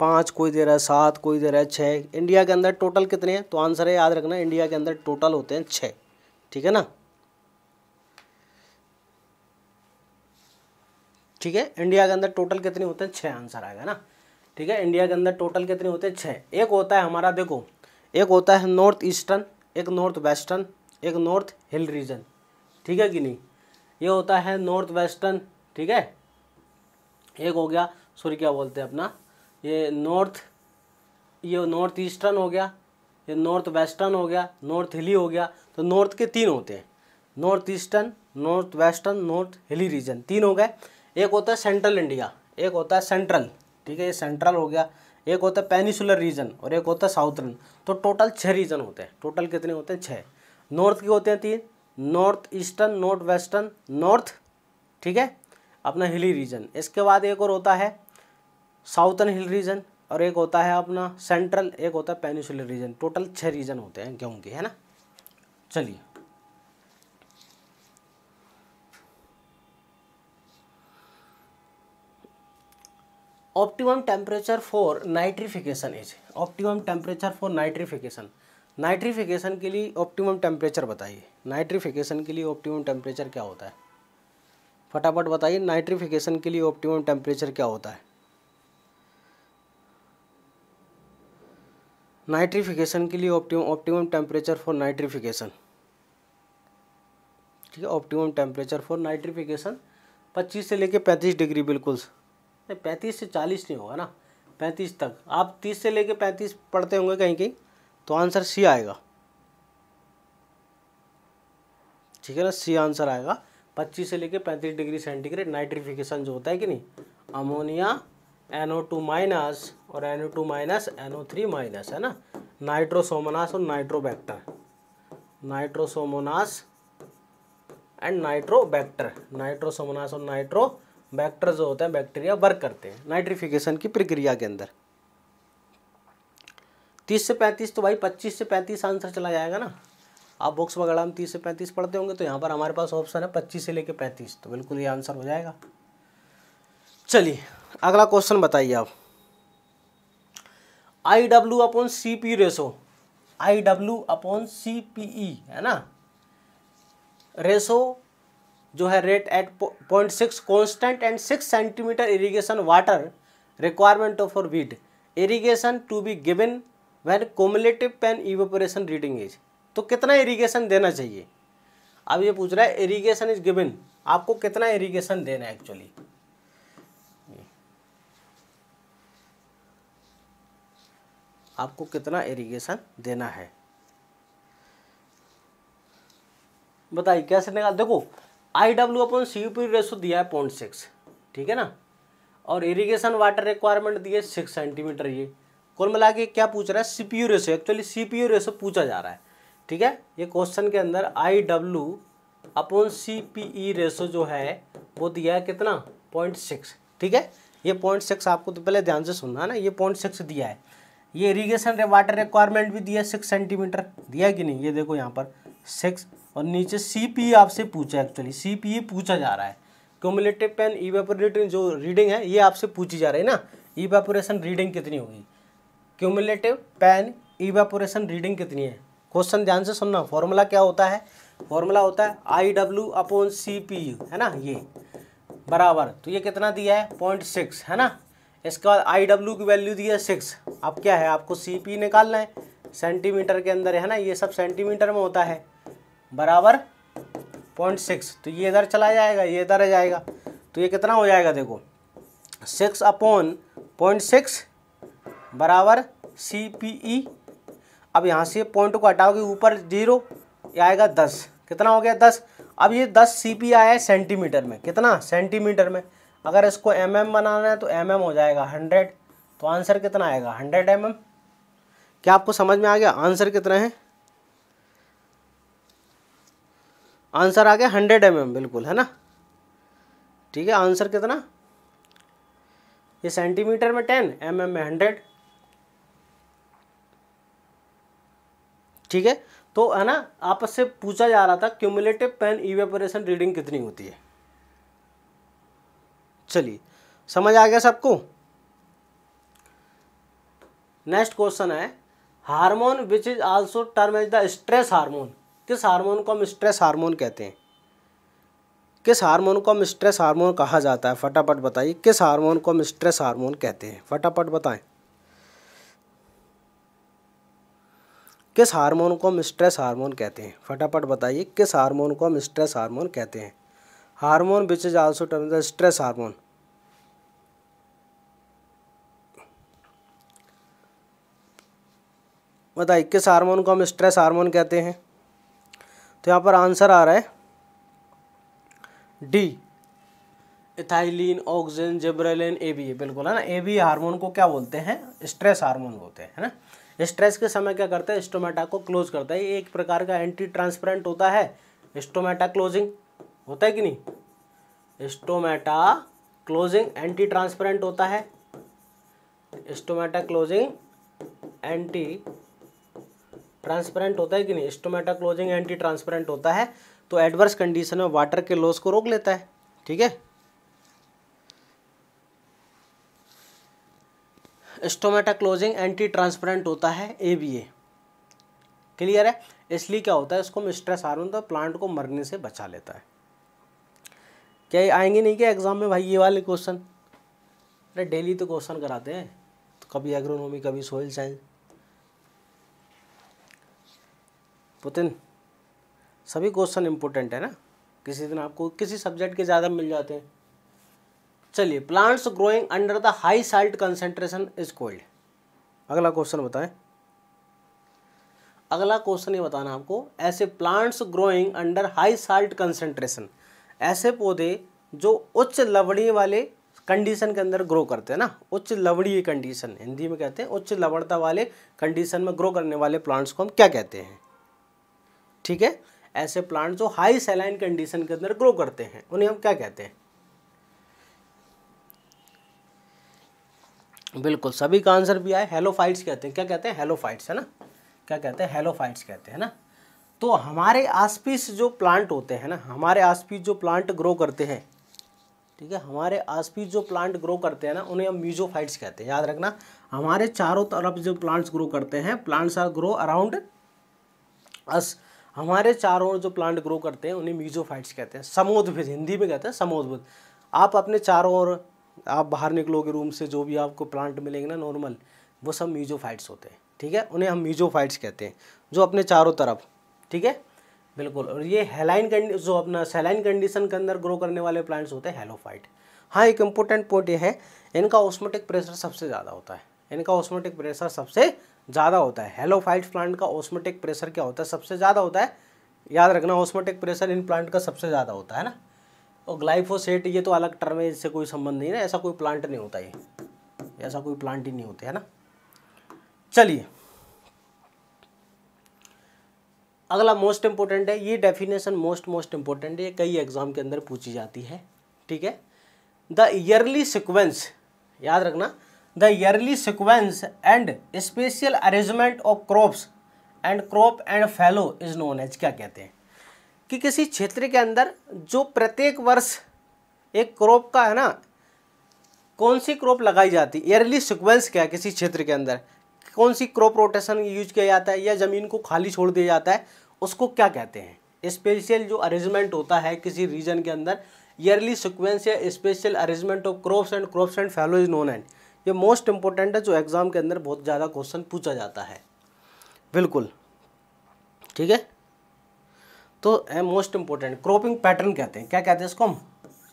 पाँच कोई दे रहा है सात कोई दे रहा है छः इंडिया के अंदर टोटल कितने हैं तो आंसर है याद रखना इंडिया के अंदर टोटल होते हैं छः ठीक है ना ठीक है इंडिया के अंदर टोटल कितने होते हैं छः आंसर आएगा ना ठीक है इंडिया के अंदर टोटल कितने होते हैं छः एक होता है हमारा देखो एक होता है नॉर्थ ईस्टर्न एक नॉर्थ वेस्टर्न एक नॉर्थ हिल रीजन ठीक है कि नहीं ये होता है नॉर्थ वेस्टर्न ठीक है एक हो गया सॉरी क्या बोलते हैं अपना ये नॉर्थ ये नॉर्थ ईस्टर्न हो गया ये नॉर्थ वेस्टर्न हो गया नॉर्थ हिली हो गया तो नॉर्थ के तीन होते हैं north eastern north western north hilly region तीन हो गए एक होता है सेंट्रल इंडिया एक होता है सेंट्रल ठीक है ये सेंट्रल हो गया एक होता है पेनिसुलर रीजन और एक होता है साउथर्न तो टोटल छः रीजन होते हैं टोटल कितने होते हैं छः नॉर्थ के होते हैं तीन north eastern north western north ठीक है अपना हिली रीजन इसके बाद एक और होता है साउथर्न हिल रीजन और एक होता है अपना सेंट्रल एक होता है पेनिसुलर रीजन टोटल छः रीजन होते हैं गेहूँ के है ना चलिए optimum temperature for nitrification is optimum temperature for nitrification nitrification के लिए ऑप्टिमम टेम्परेचर बताइए नाइट्रिफिकेशन के लिए ऑप्टिमम टेम्परेचर क्या होता है फटाफट बताइए नाइट्रिफिकेशन के लिए ऑप्टिमम टेम्परेचर क्या होता है नाइट्रिफिकेशन के लिए optimum optimum temperature for nitrification ठीक है ऑप्टिमम टेम्परेचर फॉर नाइट्रिफिकेशन 25 से लेके 35 डिग्री बिल्कुल नहीं 35 से 40 नहीं होगा ना 35 तक आप 30 से लेके 35 पढ़ते होंगे कहीं कहीं तो आंसर सी आएगा ठीक है ना सी आंसर आएगा 25 से लेकर 35 डिग्री सेंटीग्रेड नाइट्रिफिकेशन जो होता है कि नहीं अमोनिया एनओ टू माइनस और N O two minus N O three minus है ना नाइट्रोसोमोनास और Nitrobacter Nitrosomonas and Nitrobacter Nitrosomonas और नाइट्रोबैक्टर जो होते हैं बैक्टीरिया वर्क करते हैं नाइट्रिफिकेशन की प्रक्रिया के अंदर तीस से पैंतीस तो भाई पच्चीस से पैंतीस आंसर चला जाएगा ना आप बुक्स वगैरह में तीस से पैंतीस पढ़ते होंगे तो यहाँ पर हमारे पास ऑप्शन है पच्चीस से लेकर पैंतीस तो बिल्कुल ये आंसर हो जाएगा चलिए अगला क्वेश्चन बताइए आप I W upon C P ratio I W upon C P E है ना रेशो जो है rate eight point six constant and six centimetre irrigation water requirement of for wheat irrigation to be given when cumulative pan evaporation reading is तो कितना irrigation देना चाहिए अब ये पूछ रहा है इरीगेशन इज गिवन आपको कितना इरीगेशन देना है एक्चुअली आपको कितना इरीगेशन देना है बताइए कैसे निकाल देखो I W upon C U P ratio दिया है पॉइंट सिक्स ठीक है ना और इरीगेशन वाटर रिक्वायरमेंट दिए सिक्स सेंटीमीटर ये कुल मिला के क्या पूछ रहा है CPU ratio actually CPU ratio पूछा जा रहा है ठीक है ये क्वेश्चन के अंदर I W upon C P E ratio जो है वो दिया है कितना पॉइंट सिक्स ठीक है ये पॉइंट सिक्स आपको तो पहले ध्यान से सुनना है ना ये पॉइंट सिक्स दिया है ये इरीगेशन वाटर रिक्वायरमेंट भी दिया है सिक्स सेंटीमीटर दिया कि नहीं ये देखो यहाँ पर सिक्स और नीचे सी पी e आपसे पूछा एक्चुअली सी पी ई पूछा जा रहा है क्यूमुलेटिव पेन ईवेपोरेटिंग जो रीडिंग है ये आपसे पूछी जा रही है ना ईवेपोरेशन रीडिंग कितनी होगी क्यूमुलेटिव पेन ईवेपोरेशन रीडिंग कितनी है क्वेश्चन ध्यान से सुनना फॉर्मूला क्या होता है फॉर्मूला होता है I W upon C P U है ना ये बराबर तो ये कितना दिया है पॉइंट सिक्स है ना इसके बाद आई डब्ल्यू की वैल्यू दी है सिक्स अब क्या है आपको सी पी निकालना है सेंटीमीटर के अंदर है ना ये सब सेंटीमीटर में होता है बराबर पॉइंट सिक्स तो ये इधर चला जाएगा ये इधर आ जाएगा तो ये कितना हो जाएगा देखो सिक्स अपॉन पॉइंट सिक्स बराबर सी पी ई अब यहाँ से पॉइंट को हटाओगे ऊपर जीरो आएगा दस कितना हो गया दस अब ये दस सी पी आया है सेंटीमीटर में कितना सेंटीमीटर में अगर इसको एम mm बनाना है तो एम mm हो जाएगा हंड्रेड तो आंसर कितना आएगा हंड्रेड एम mm? क्या आपको समझ में आ गया आंसर कितना है आंसर आ गया हंड्रेड एम एम बिल्कुल है ना ठीक है आंसर कितना ये सेंटीमीटर में टेन एम एम में हंड्रेड ठीक है तो है ना आपस से पूछा जा रहा था क्यूमुलेटिव पेन इवेपोरेशन रीडिंग कितनी होती है चलिए समझ आ गया सबको नेक्स्ट क्वेश्चन है hormone which is also term is the stress hormone किस हार्मोन को हम स्ट्रेस हार्मोन कहते हैं किस हार्मोन को हम स्ट्रेस हार्मोन कहा जाता है फटाफट बताइए किस हार्मोन को हम स्ट्रेस हार्मोन कहते हैं फटाफट बताएं किस हार्मोन को हम स्ट्रेस हार्मोन कहते हैं फटाफट बताइए किस हार्मोन को हम स्ट्रेस हार्मोन कहते हैं hormone which is also term the stress hormone बताइए किस हार्मोन को हम स्ट्रेस हार्मोन कहते हैं तो यहाँ पर आंसर आ रहा है D ethylene oxygen gibberellin A B बिल्कुल है ना ए बी हार्मोन को क्या बोलते हैं स्ट्रेस हार्मोन बोलते हैं है ना स्ट्रेस के समय क्या करता है स्टोमेटा को क्लोज करता है ये एक प्रकार का एंटी ट्रांसपेरेंट होता है स्टोमेटा क्लोजिंग होता है कि नहीं स्टोमेटा क्लोजिंग एंटी ट्रांसपेरेंट होता है स्टोमेटा क्लोजिंग एंटी ट्रांसपेरेंट होता है कि नहीं स्टोमेटा क्लोजिंग एंटी ट्रांसपेरेंट होता है तो एडवर्स कंडीशन में वाटर के लॉस को रोक लेता है ठीक है स्टोमेटा क्लोजिंग एंटी ट्रांसपेरेंट होता है ए बी ए क्लियर है इसलिए क्या होता है इसको हम स्ट्रेस हार्मोन तो प्लांट को मरने से बचा लेता है क्या ये आएंगे नहीं क्या एग्जाम में भाई ये वाले क्वेश्चन अरे डेली तो क्वेश्चन कराते हैं तो कभी एग्रोनॉमी कभी सोइल साइंस पुतिन सभी क्वेश्चन इंपॉर्टेंट है ना किसी दिन आपको किसी सब्जेक्ट के ज़्यादा मिल जाते हैं चलिए plants growing under the high salt concentration is called अगला क्वेश्चन बताएं अगला क्वेश्चन ये बताना आपको ऐसे plants growing under high salt concentration ऐसे पौधे जो उच्च लवणीय वाले कंडीशन के अंदर ग्रो करते हैं ना उच्च लवणीय कंडीशन हिंदी में कहते हैं उच्च लवणता वाले कंडीशन में ग्रो करने वाले प्लांट्स को हम क्या कहते हैं ठीक है ऐसे प्लांट जो हाई सेलाइन कंडीशन के अंदर ग्रो करते हैं उन्हें हम क्या कहते हैं बिल्कुल सभी का आंसर भी आए हेलो फाइट्स कहते हैं क्या कहते हैं फाइट्स है ना क्या कहते हैं फाइट्स कहते हैं ना तो हमारे आसपास जो प्लांट होते हैं ना हमारे आसपास जो प्लांट ग्रो करते हैं ठीक है हमारे आसपास जो प्लांट ग्रो करते हैं ना उन्हें हम म्यूजोफाइट्स कहते हैं याद रखना हमारे चारों तरफ जो प्लांट्स ग्रो करते हैं plants are grow around us हमारे चारों जो प्लांट ग्रो करते हैं उन्हें म्यूजोफाइट्स कहते हैं समोदभिद हिंदी में कहते हैं समोदभिद आप अपने चारों ओर आप बाहर निकलोगे रूम से जो भी आपको प्लांट मिलेंगे ना नॉर्मल वो सब म्यूजोफाइट्स होते हैं ठीक है उन्हें हम म्यूजोफाइट्स कहते हैं जो अपने चारों तरफ ठीक है बिल्कुल और ये हेलाइन कंडी जो अपना सेलाइन कंडीशन के अंदर ग्रो करने वाले प्लांट्स होते हैं हेलोफाइट हाँ एक इंपॉर्टेंट पॉइंट ये है इनका ऑस्मोटिक प्रेशर सबसे ज़्यादा होता है इनका ऑस्मोटिक प्रेशर सबसे ज़्यादा होता है हेलोफाइट प्लांट का ऑस्मोटिक प्रेशर क्या होता है सबसे ज़्यादा होता है याद रखना ऑस्मोटिक प्रेशर इन प्लांट का सबसे ज़्यादा होता है ना और ग्लाइफोसेट ये तो अलग टर्म है इससे कोई संबंध नहीं ना ऐसा कोई प्लांट नहीं होता ये ऐसा कोई प्लांट ही नहीं होता है ना चलिए अगला मोस्ट इम्पोर्टेंट है ये डेफिनेशन मोस्ट मोस्ट इम्पोर्टेंट है कई एग्जाम के अंदर पूछी जाती है ठीक है द ईयरली सिक्वेंस याद रखना the yearly sequence and spatial arrangement of crops and crop and fallow is known as क्या कहते हैं कि किसी क्षेत्र के अंदर जो प्रत्येक वर्ष एक क्रॉप का है ना कौन सी क्रॉप लगाई जाती है ईयरली सिक्वेंस क्या है किसी क्षेत्र के अंदर कौन सी क्रॉप रोटेशन यूज किया जाता है या ज़मीन को खाली छोड़ दिया जाता है उसको क्या कहते हैं स्पेशल जो अरेंजमेंट होता है किसी रीजन के अंदर ईयरली सिक्वेंस या spatial arrangement of crops and crops and fallow is known and ये मोस्ट इंपॉर्टेंट है जो एग्ज़ाम के अंदर बहुत ज़्यादा क्वेश्चन पूछा जाता है बिल्कुल ठीक है तो मोस्ट इंपॉर्टेंट क्रॉपिंग पैटर्न कहते हैं क्या कहते हैं इसको हम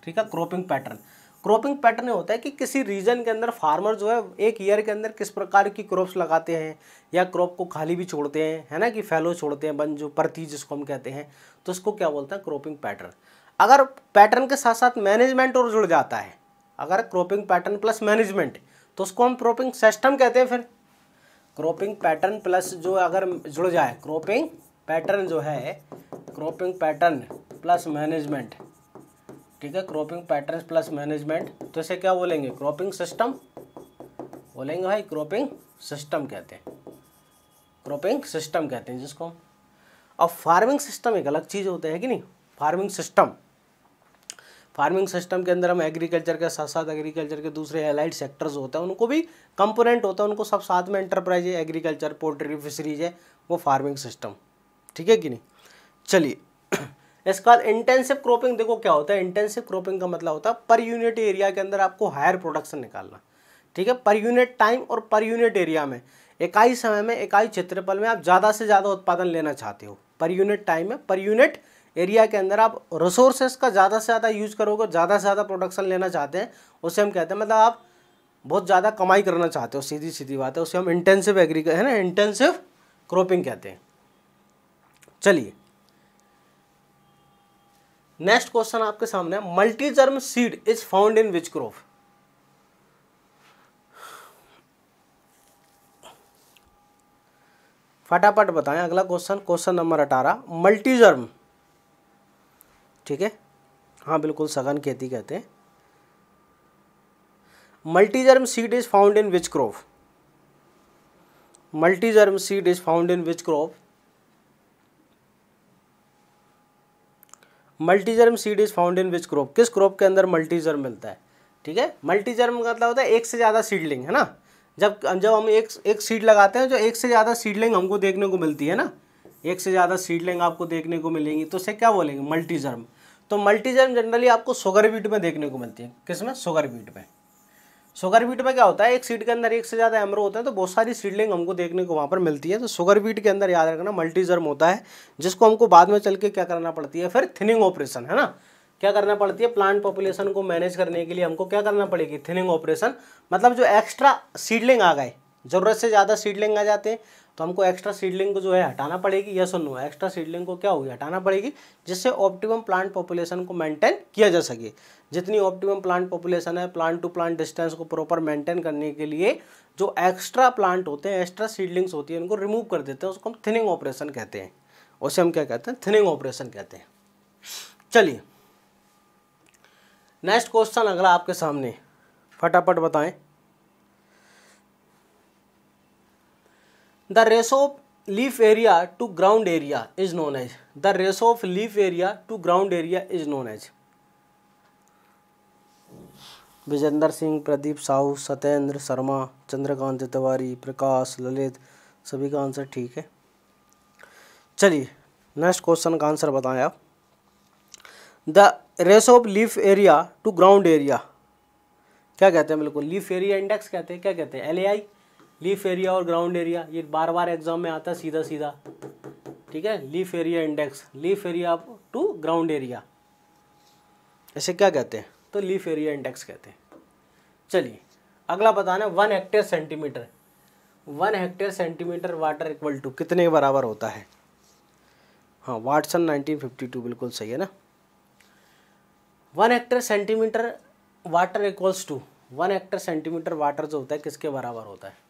ठीक है क्रॉपिंग पैटर्न क्रॉपिंग पैटर्न होता है कि किसी रीजन के अंदर फार्मर जो है एक ईयर के अंदर किस प्रकार की क्रॉप्स लगाते हैं या क्रॉप को खाली भी छोड़ते हैं है ना कि फैलो छोड़ते हैं बन जो परती जिसको हम कहते हैं तो उसको क्या बोलते हैं क्रॉपिंग पैटर्न अगर पैटर्न के साथ साथ मैनेजमेंट और जुड़ जाता है अगर क्रॉपिंग पैटर्न प्लस मैनेजमेंट तो उसको हम क्रॉपिंग सिस्टम कहते हैं फिर क्रॉपिंग पैटर्न प्लस जो अगर जुड़ जाए क्रॉपिंग पैटर्न जो है क्रॉपिंग पैटर्न प्लस मैनेजमेंट ठीक है क्रॉपिंग पैटर्न प्लस मैनेजमेंट तो इसे क्या बोलेंगे क्रॉपिंग सिस्टम बोलेंगे भाई क्रॉपिंग सिस्टम कहते हैं क्रॉपिंग सिस्टम कहते हैं जिसको अब फार्मिंग सिस्टम एक अलग चीज़ होता है कि नहीं फार्मिंग सिस्टम फार्मिंग सिस्टम के अंदर हम एग्रीकल्चर के साथ साथ एग्रीकल्चर के दूसरे एलाइड सेक्टर्स होते हैं उनको भी कंपोनेंट होता है उनको सब साथ में एंटरप्राइज है एग्रीकल्चर पोल्ट्री फिशरीज है वो फार्मिंग सिस्टम ठीक है कि नहीं चलिए <clears throat> इसके बाद इंटेंसिव क्रॉपिंग देखो क्या होता है इंटेंसिव क्रॉपिंग का मतलब होता है पर यूनिट एरिया के अंदर आपको हायर प्रोडक्शन निकालना ठीक है पर यूनिट टाइम और पर यूनिट एरिया में इकाई समय में इकाई क्षेत्रफल में आप ज़्यादा से ज़्यादा उत्पादन लेना चाहते हो पर यूनिट टाइम में पर यूनिट एरिया के अंदर आप रिसोर्सेज का ज़्यादा से ज़्यादा यूज़ करोगे ज़्यादा से ज़्यादा प्रोडक्शन लेना चाहते हैं उसे हम कहते हैं मतलब आप बहुत ज़्यादा कमाई करना चाहते हो सीधी सीधी बात है उसे हम इंटेंसिव एग्रीकल है ना इंटेंसिव क्रॉपिंग कहते हैं चलिए नेक्स्ट क्वेश्चन आपके सामने multigerm seed is found in which crop फटाफट बताएं अगला क्वेश्चन क्वेश्चन नंबर अठारह मल्टीजर्म ठीक है हाँ बिल्कुल सघन खेती कहते हैं multigerm seed is found in which crop multigerm seed is found in which crop multigerm seed is found in which crop किस क्रॉप के अंदर मल्टीजर्म मिलता है ठीक है मल्टीजर्म का मतलब होता है एक से ज़्यादा सीडलिंग है ना जब जब हम एक एक सीड लगाते हैं जो एक से ज़्यादा सीडलिंग हमको देखने को मिलती है ना एक से ज़्यादा सीडलिंग आपको देखने को मिलेंगी तो उसे क्या बोलेंगे मल्टीजर्म तो मल्टीजर्म जनरली आपको शुगर बीट में देखने को मिलती है किस में शुगर बीट में सुगर बीट में क्या होता है एक सीड के अंदर एक से ज़्यादा एमरो होता है तो बहुत सारी सीडलिंग हमको देखने को वहाँ पर मिलती है तो सुगर बीट के अंदर याद रखना मल्टीजर्म होता है जिसको हमको बाद में चल के क्या करना पड़ती है फिर थिनिंग ऑपरेशन है ना क्या करना पड़ती है प्लांट पॉपुलेशन को मैनेज करने के लिए हमको क्या करना पड़ेगी थिनिंग ऑपरेशन मतलब जो एक्स्ट्रा सीडलिंग आ गए ज़रूरत से ज़्यादा सीडलिंग आ जाते हैं तो हमको एक्स्ट्रा सीडलिंग को जो है हटाना पड़ेगी या सुनो एक्स्ट्रा सीडलिंग को क्या होगी हटाना पड़ेगी जिससे ऑप्टिमम प्लांट पॉपुलेशन को मेंटेन किया जा सके जितनी ऑप्टिमम प्लांट पॉपुलेशन है प्लांट टू प्लांट डिस्टेंस को प्रॉपर मेंटेन करने के लिए जो एक्स्ट्रा प्लांट होते हैं एक्स्ट्रा सीडलिंग्स होती है उनको रिमूव कर देते हैं उसको हम थिनिंग ऑपरेशन कहते हैं उसे हम क्या कहते हैं थिनिंग ऑपरेशन कहते हैं चलिए नेक्स्ट क्वेश्चन अगला आपके सामने फटाफट बताएं the ratio of leaf area to ground area is known as the ratio of leaf area to ground area is known as Vijendra Singh Pradeep Sahu Satyendra Sharma Chandrakant Tiwari Prakash Lalit सभी का आंसर ठीक है चलिए नेक्स्ट क्वेश्चन का आंसर बताएं आप the ratio of leaf area to ground area क्या कहते हैं बिल्कुल लीफ एरिया इंडेक्स कहते हैं क्या कहते हैं एल लीफ एरिया और ग्राउंड एरिया ये बार बार एग्जाम में आता है सीधा सीधा ठीक है leaf area index leaf area to ground area ऐसे क्या कहते हैं तो लीफ एरिया इंडेक्स कहते हैं चलिए अगला बताना one hectare centimetre one hectare centimetre water equal to कितने के बराबर होता है हाँ वाटसन नाइनटीन फिफ्टी टू बिल्कुल सही है ना one hectare centimetre water equals to one hectare centimetre water जो होता है किसके बराबर होता है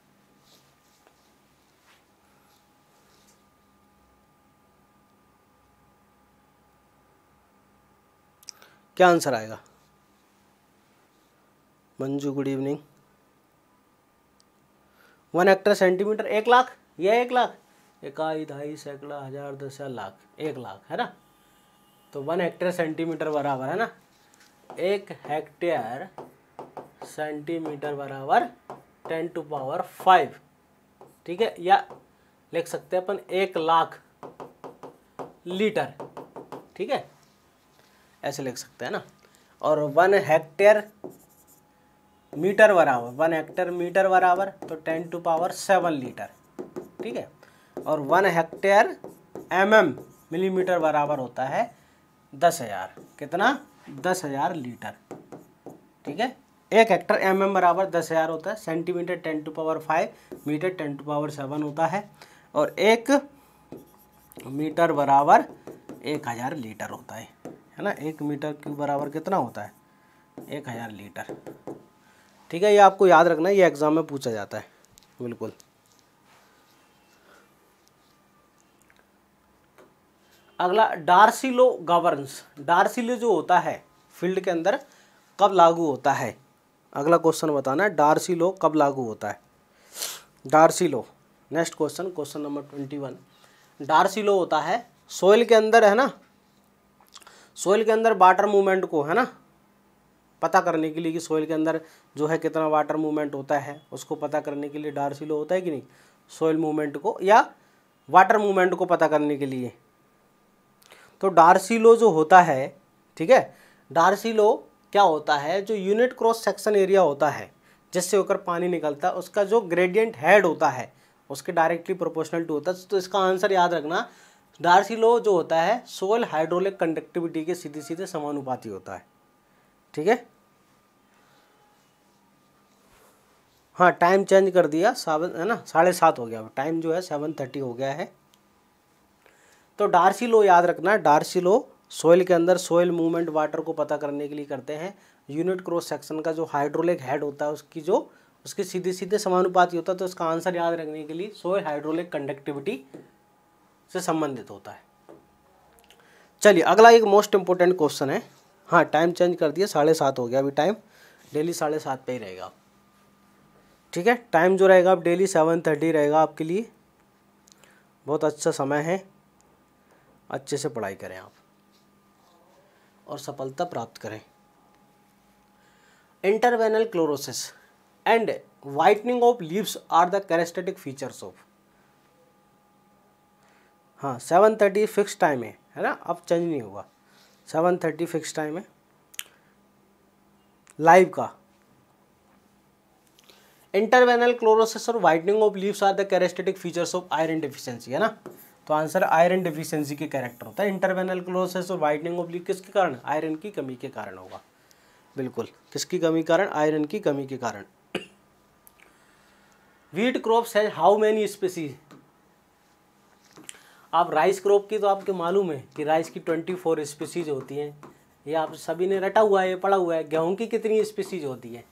क्या आंसर आएगा Manju good evening one hectare centimetre एक लाख यह एक लाख इकाई ढाई सैकड़ा हजार दस लाख एक लाख है ना तो वन हेक्टेयर सेंटीमीटर बराबर है ना एक हेक्टेयर सेंटीमीटर बराबर टेन टू पावर फाइव ठीक है या लिख सकते हैं अपन एक लाख लीटर ठीक है ऐसे लिख सकते हैं ना और वन हेक्टेयर मीटर बराबर वन हेक्टर मीटर बराबर तो ten to power seven litre ठीक है और one hectare M M millimetre बराबर होता है दस हज़ार कितना दस हज़ार लीटर ठीक है एक हेक्टर एम एम बराबर दस हज़ार होता है centimetre ten to power five metre ten to power seven होता है और एक मीटर बराबर एक हज़ार लीटर होता है है ना एक मीटर क्यूब बराबर कितना होता है एक हज़ार लीटर ठीक है ये आपको याद रखना ये एग्ज़ाम में पूछा जाता है बिल्कुल अगला डार्सिलो गवर्नस डार्सिलो जो होता है फील्ड के अंदर कब लागू होता है अगला क्वेश्चन बताना है डार्सिलो कब लागू होता है Darcy's law next question question number twenty one Darcy's law होता है सोयल के अंदर है ना सोइल के अंदर वाटर मूवमेंट को है ना पता करने के लिए कि सोइल के अंदर जो है कितना वाटर मूवमेंट होता है उसको पता करने के लिए डार्सिलो होता है कि नहीं सोइल मूवमेंट को या वाटर मूवमेंट को पता करने के लिए तो डार्सिलो जो होता है ठीक है डार्सिलो क्या होता है जो यूनिट क्रॉस सेक्शन एरिया होता है जिससे होकर पानी निकलता है उसका जो ग्रेडियंट हेड होता है उसके डायरेक्टली प्रोपोर्शनल टू होता है तो इसका आंसर याद रखना डार्सिलो जो होता है सोयल हाइड्रोलिक कंडक्टिविटी के सीधे सीधे समानुपाती होता है ठीक है हाँ टाइम चेंज कर दिया सावन है ना साढ़े सात हो गया टाइम जो है सेवन थर्टी हो गया है तो डार्सी लो याद रखना डार्सी लो सोयल के अंदर सोयल मूवमेंट वाटर को पता करने के लिए करते हैं यूनिट क्रॉस सेक्शन का जो हाइड्रोलिक हेड होता है उसकी जो उसके सीधे सीधे समानुपाती होता है तो उसका आंसर याद रखने के लिए सोयल हाइड्रोलिक कंडक्टिविटी से संबंधित होता है चलिए अगला एक मोस्ट इम्पोर्टेंट क्वेश्चन है हाँ टाइम चेंज कर दिया साढ़े सात हो गया अभी टाइम डेली साढ़े सात पे ही रहेगा ठीक है टाइम जो रहेगा आप डेली सेवन थर्टी रहेगा आपके लिए बहुत अच्छा समय है अच्छे से पढ़ाई करें आप और सफलता प्राप्त करें interveinal chlorosis and whitening of leaves are the characteristic features of हाँ सेवन थर्टी फिक्स टाइम है है ना अब चेंज नहीं होगा सेवन थर्टी फिक्स टाइम है लाइव का इंटरवेनल क्लोरोसिस और whitening of leaves are the characteristic features of iron deficiency है ना तो आंसर आयरन डिफिशियंसी के कैरेक्टर होता है इंटरवेनल क्लोरोसिस और वाइटनिंग ऑफ लीव किसके कारण आयरन की कमी के कारण होगा बिल्कुल किसकी कमी कारण आयरन की कमी के कारण व्हीट क्रॉप्स है हाउ मैनी स्पीसीज आप राइस क्रॉप की तो आपके मालूम है कि राइस की ट्वेंटी फोर स्पीसीज होती हैं ये आप सभी ने रटा हुआ है पड़ा हुआ है गेहूँ की कितनी स्पीसीज होती है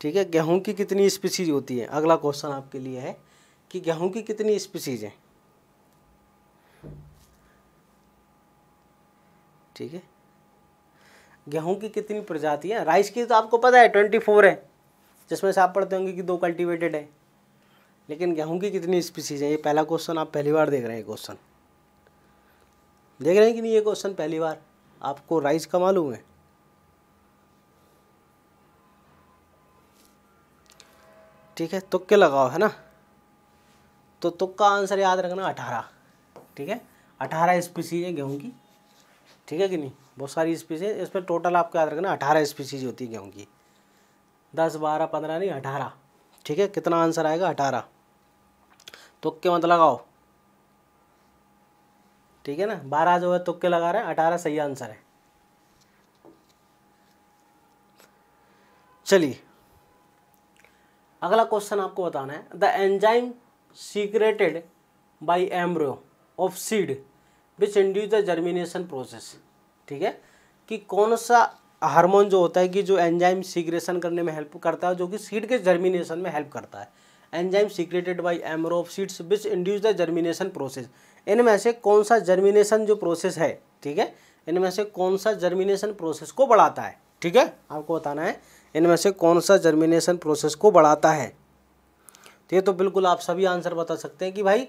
ठीक है गेहूं की कितनी स्पीसीज होती है अगला क्वेश्चन आपके लिए है कि गेहूं की कितनी स्पीसीज हैं ठीक है गेहूं की कितनी है राइस की तो आपको पता है ट्वेंटी फोर है जिसमें से आप पढ़ते होंगे कि दो कल्टीवेटेड है लेकिन गेहूं की कितनी स्पीसीज है ये पहला क्वेश्चन आप पहली बार देख रहे हैं क्वेश्चन देख रहे हैं कि नहीं ये क्वेश्चन पहली बार आपको राइस का मालूम है ठीक है तुक्के लगाओ है ना तो तुक्का आंसर याद रखना अठारह ठीक है अठारह स्पीसीज है गेहूँ की ठीक है कि नहीं बहुत सारी स्पीसीज इसमें टोटल आपको याद रखना अठारह स्पीसीज होती है गेहूँ की दस बारह पंद्रह नहीं अठारह ठीक है कितना आंसर आएगा अठारह तुक्के मत लगाओ ठीक है ना बारह जो है तुक्के लगा रहे हैं अठारह सही आंसर है चलिए अगला क्वेश्चन आपको बताना है the enzyme secreted by embryo of seed which induce the germination process ठीक है कि कौन सा हार्मोन जो होता है कि जो एंजाइम सीक्रेशन करने में हेल्प करता है जो कि सीड के जर्मिनेशन में हेल्प करता है enzyme secreted by embryo of seeds which induce the germination process इनमें से कौन सा जर्मिनेशन जो प्रोसेस है ठीक है इनमें से कौन सा जर्मिनेशन प्रोसेस को बढ़ाता है ठीक है आपको बताना है इनमें से कौन सा जर्मिनेशन प्रोसेस को बढ़ाता है तो ये तो बिल्कुल आप सभी आंसर बता सकते हैं कि भाई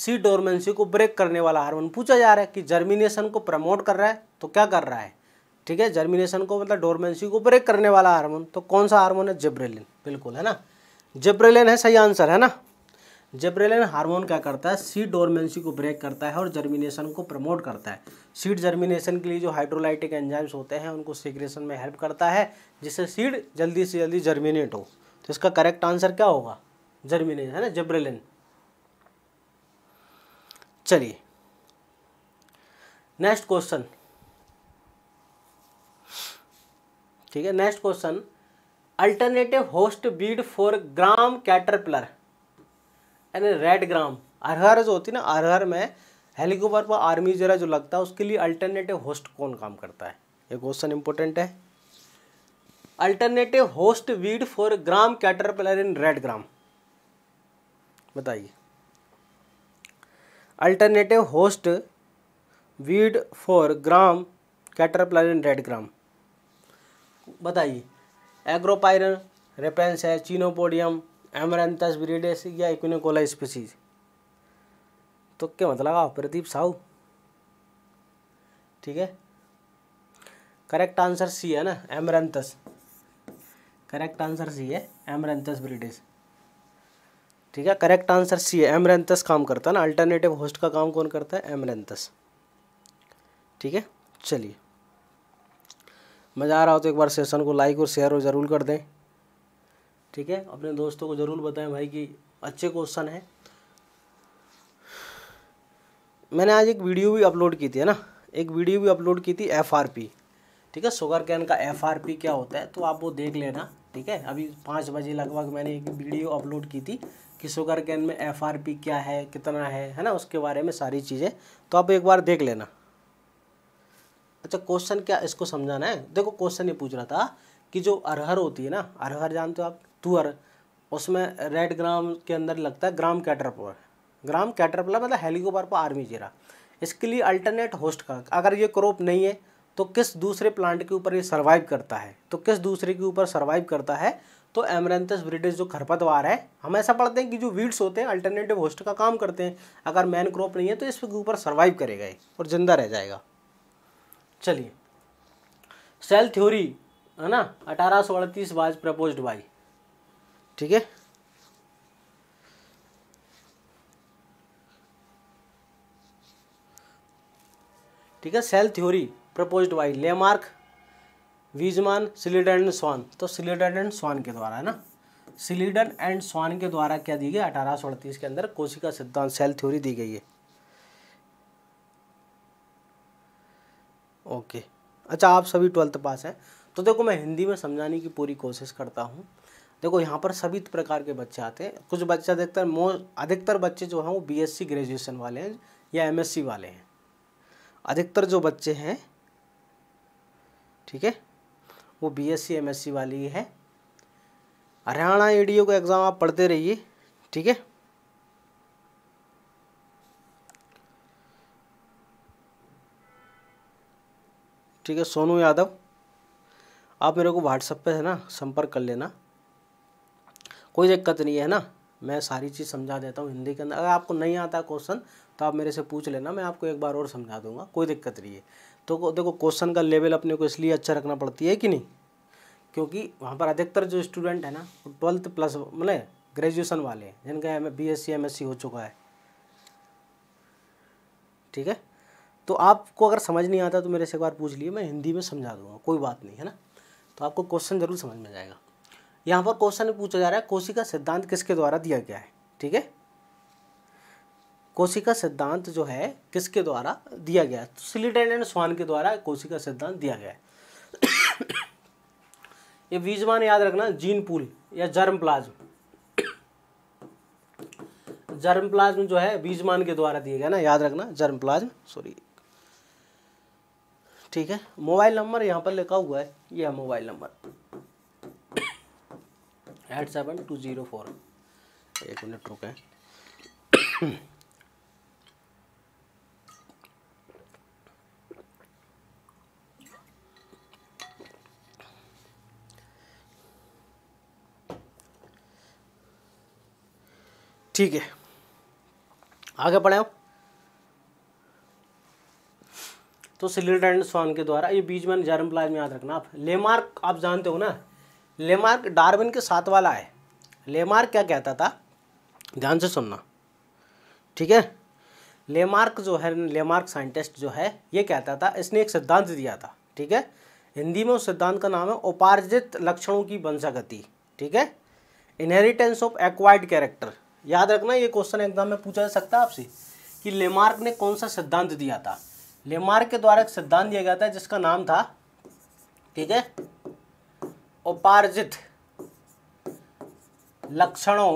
सी डोरमेंसी को ब्रेक करने वाला हार्मोन पूछा जा रहा है कि जर्मिनेशन को प्रमोट कर रहा है तो क्या कर रहा है ठीक है जर्मिनेशन को मतलब डोरमेंसी को ब्रेक करने वाला हार्मोन तो कौन सा हार्मोन है जेब्रेलिन बिल्कुल है ना जेब्रेलिन है सही आंसर है ना जेब्रेलिन हार्मोन क्या करता है सीड डोरमेंसी को ब्रेक करता है और जर्मिनेशन को प्रमोट करता है सीड जर्मिनेशन के लिए जो हाइड्रोलाइटिक एंजाइम्स होते हैं उनको सीग्रेशन में हेल्प करता है जिससे सीड जल्दी से जल्दी जर्मिनेट हो तो इसका करेक्ट आंसर क्या होगा जर्मिनेशन है ना जेब्रेलिन चलिए नेक्स्ट क्वेश्चन ठीक है next question alternative host weed for gram caterpillar यानी रेड ग्राम आरहर जो होती है ना आरहर में हेलीकॉप्टर पर आर्मी जरा जो लगता है उसके लिए अल्टरनेटिव होस्ट कौन काम करता है ये क्वेश्चन इंपॉर्टेंट है alternative host weed for gram caterpillar in red gram बताइए alternative host weed for gram caterpillar in red gram बताइए एग्रोपायरन रेपेंस है चीनोपोडियम एमरेंथस ब्रीडेस या इक्विनोकोला स्पीसीज तो क्या मतलब आप प्रदीप साहू ठीक है करेक्ट आंसर सी है ना एमरेंथस करेक्ट आंसर सी है एमरेंथस ब्रीडेस ठीक है करेक्ट आंसर सी है एमरेंथस काम करता है ना अल्टरनेटिव होस्ट का काम कौन करता है एमरेंथस ठीक है चलिए मज़ा आ रहा हो तो एक बार सेशन को लाइक और शेयर और ज़रूर कर दें ठीक है अपने दोस्तों को ज़रूर बताएं भाई कि अच्छे क्वेश्चन हैं मैंने आज एक वीडियो भी अपलोड की थी है ना एक वीडियो भी अपलोड की थी एफ ठीक है शुगर कैन का एफ क्या होता है तो आप वो देख लेना ठीक है अभी पाँच बजे लगभग मैंने एक वीडियो अपलोड की थी कि शुगर कैन में एफ क्या है कितना है है ना उसके बारे में सारी चीज़ें तो आप एक बार देख लेना अच्छा क्वेश्चन क्या इसको समझाना है देखो क्वेश्चन ये पूछ रहा था कि जो अरहर होती है ना अरहर जानते हो आप तुअर उसमें रेड ग्राम के अंदर लगता है ग्राम कैटरपोर ग्राम कैटरपोला मतलब पर आर्मी जीरा इसके लिए अल्टरनेट होस्ट का अगर ये क्रॉप नहीं है तो किस दूसरे प्लांट के ऊपर ये सर्वाइव करता है तो किस दूसरे के ऊपर सर्वाइव करता है तो एमरेंथस ब्रिटिश जो खरपतवार है हम ऐसा पढ़ते हैं कि जो वीड्स होते हैं अल्टरनेटिव होस्ट का काम करते हैं अगर मैन क्रॉप नहीं है तो इसके ऊपर सर्वाइव करेगा और जिंदा रह जाएगा चलिए सेल थ्योरी है ना अठारह सौ अड़तीस बाज प्रपोज बाई ठीक है ठीक है cell theory proposed by Lamarck Weismann Schleiden and Schwann तो सिलीडन एंड स्वान के द्वारा है ना सिलीडन एंड स्वान के द्वारा क्या दी गई अठारह के अंदर कोशिका सिद्धांत सेल थ्योरी दी गई है ओके अच्छा आप सभी ट्वेल्थ पास हैं तो देखो मैं हिंदी में समझाने की पूरी कोशिश करता हूँ देखो यहाँ पर सभी प्रकार के बच्चे आते हैं कुछ बच्चे अधिकतर मोस्ट अधिकतर बच्चे जो हैं वो बीएससी ग्रेजुएशन वाले हैं या एमएससी वाले हैं अधिकतर जो बच्चे हैं ठीक है वो बीएससी एमएससी वाली है हरियाणा एडीओ का एग्ज़ाम आप पढ़ते रहिए ठीक है ठीक है सोनू यादव आप मेरे को व्हाट्सएप पे है ना संपर्क कर लेना कोई दिक्कत नहीं है ना मैं सारी चीज़ समझा देता हूँ हिंदी के अंदर अगर आपको नहीं आता क्वेश्चन तो आप मेरे से पूछ लेना मैं आपको एक बार और समझा दूंगा कोई दिक्कत नहीं है तो देखो क्वेश्चन का लेवल अपने को इसलिए अच्छा रखना पड़ती है कि नहीं क्योंकि वहाँ पर अधिकतर जो स्टूडेंट है ना वो ट्वेल्थ प्लस मतलब ग्रेजुएशन वाले हैं जिनका एम बी एस सी हो चुका है ठीक है तो आपको अगर समझ नहीं आता तो मेरे से एक बार पूछ लिए मैं हिंदी में समझा दूंगा कोई बात नहीं है ना तो आपको क्वेश्चन ज़रूर समझ में जाएगा यहाँ पर क्वेश्चन पूछा जा रहा है कोशी का सिद्धांत किसके द्वारा दिया गया है ठीक है कोशी का सिद्धांत जो है किसके द्वारा दिया गया है तो सिलिटन एंड स्वान के द्वारा कोशी का सिद्धांत दिया गया है <coughs> ये बीजमान याद रखना जीन पुल या जर्म प्लाज्म <coughs> जर्म प्लाज्म जो है बीजमान के द्वारा दिया गया ना याद रखना जर्म प्लाज्म सॉरी ठीक है मोबाइल नंबर यहाँ पर लिखा हुआ है यह mobile number eight seven two zero four एक मिनट रुके ठीक है आगे बढ़े आप तो सिलिडर एंड स्वान के द्वारा ये बीज मैंने जर्म प्लाज में याद रखना आप लेमार्क आप जानते हो ना लेमार्क डार्विन के साथ वाला है लेमार्क क्या कहता था ध्यान से सुनना ठीक है लेमार्क जो है लेमार्क साइंटिस्ट जो है ये कहता था इसने एक सिद्धांत दिया था ठीक है हिंदी में उस सिद्धांत का नाम है उपार्जित लक्षणों की वंशागति ठीक है इनहेरिटेंस ऑफ एक्वाइर्ड कैरेक्टर याद रखना ये क्वेश्चन एग्जाम में पूछा जा सकता है आपसे कि लेमार्क ने कौन सा सिद्धांत दिया था लेमार्क के द्वारा एक सिद्धांत दिया गया था जिसका नाम था ठीक है उपार्जित लक्षणों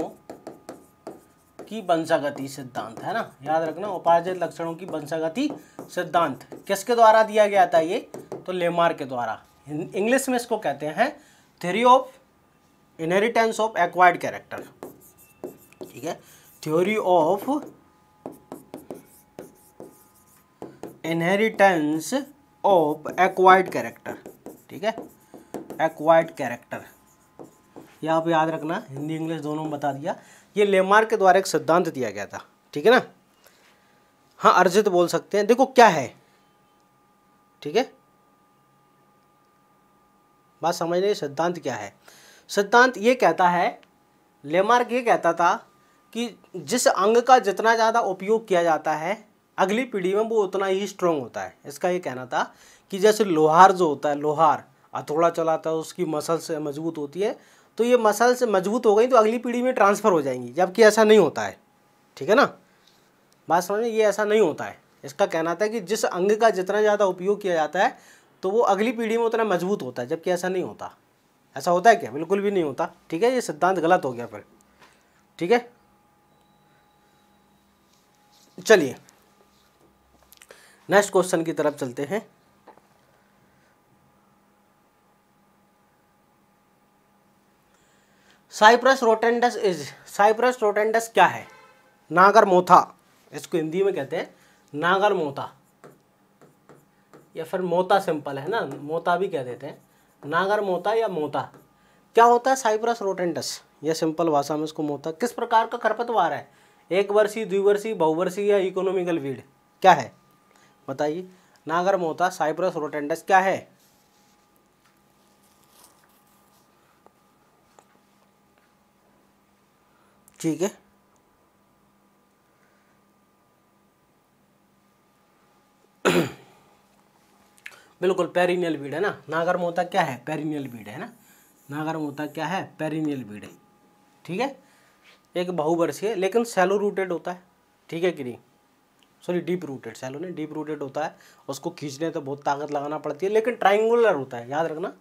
की वंशागति सिद्धांत है ना याद रखना उपार्जित लक्षणों की वंशागति सिद्धांत किसके द्वारा दिया गया था ये तो लेमार के द्वारा इंग्लिश में इसको कहते हैं theory of inheritance of acquired character ठीक है theory of inheritance of acquired character ठीक है एक्वाइड कैरेक्टर यह आप याद रखना हिंदी इंग्लिश दोनों में बता दिया ये लेमार के द्वारा एक सिद्धांत दिया गया था ठीक है ना हाँ अर्जित बोल सकते हैं देखो क्या है ठीक है बात समझ लें सिद्धांत क्या है सिद्धांत ये कहता है लेमार्क ये कहता था कि जिस अंग का जितना ज़्यादा उपयोग किया जाता है अगली पीढ़ी में वो उतना ही स्ट्रोंग होता है इसका ये कहना था कि जैसे लोहार जो होता है लोहार हथौड़ा चलाता है उसकी मसल्स मजबूत होती है तो ये मसल्स मजबूत हो गई तो अगली पीढ़ी में ट्रांसफ़र हो जाएंगी जबकि ऐसा नहीं होता है ठीक है ना बात समझ ये ऐसा नहीं होता है इसका कहना था कि जिस अंग का जितना ज़्यादा उपयोग किया जाता है तो वो अगली पीढ़ी में उतना मजबूत होता है जबकि ऐसा नहीं होता ऐसा होता है क्या बिल्कुल भी नहीं होता ठीक है ये सिद्धांत गलत हो गया फिर ठीक है चलिए नेक्स्ट क्वेश्चन की तरफ चलते हैं cyperus rotundus is cyperus rotundus क्या है नागर मोथा इसको हिंदी में कहते हैं नागर मोता या फिर मोता सिंपल है ना मोता भी कह देते हैं नागर मोता या मोता क्या होता है साइप्रस रोटेंडस या सिंपल भाषा में इसको मोता किस प्रकार का खरपतवार है एक वर्षीय द्विवर्षीय बहुवर्षीय या इकोनॉमिकल वीड क्या है बताइए नागर मोता साइप्रस रोटेंडस क्या है ठीक है बिल्कुल पेरिनियल बीड है ना नागर मोता क्या है पेरिनियल बीड है ना नागर मोता क्या है पेरिनियल बीड है ठीक है एक बहुवर्षीय लेकिन सैलो रूटेड होता है ठीक है कि नहीं सॉरी डीप रूटेड सैलो नहीं डीप रूटेड होता है उसको खींचने तो बहुत ताकत लगाना पड़ती है लेकिन ट्राइंगुलर होता है याद रखना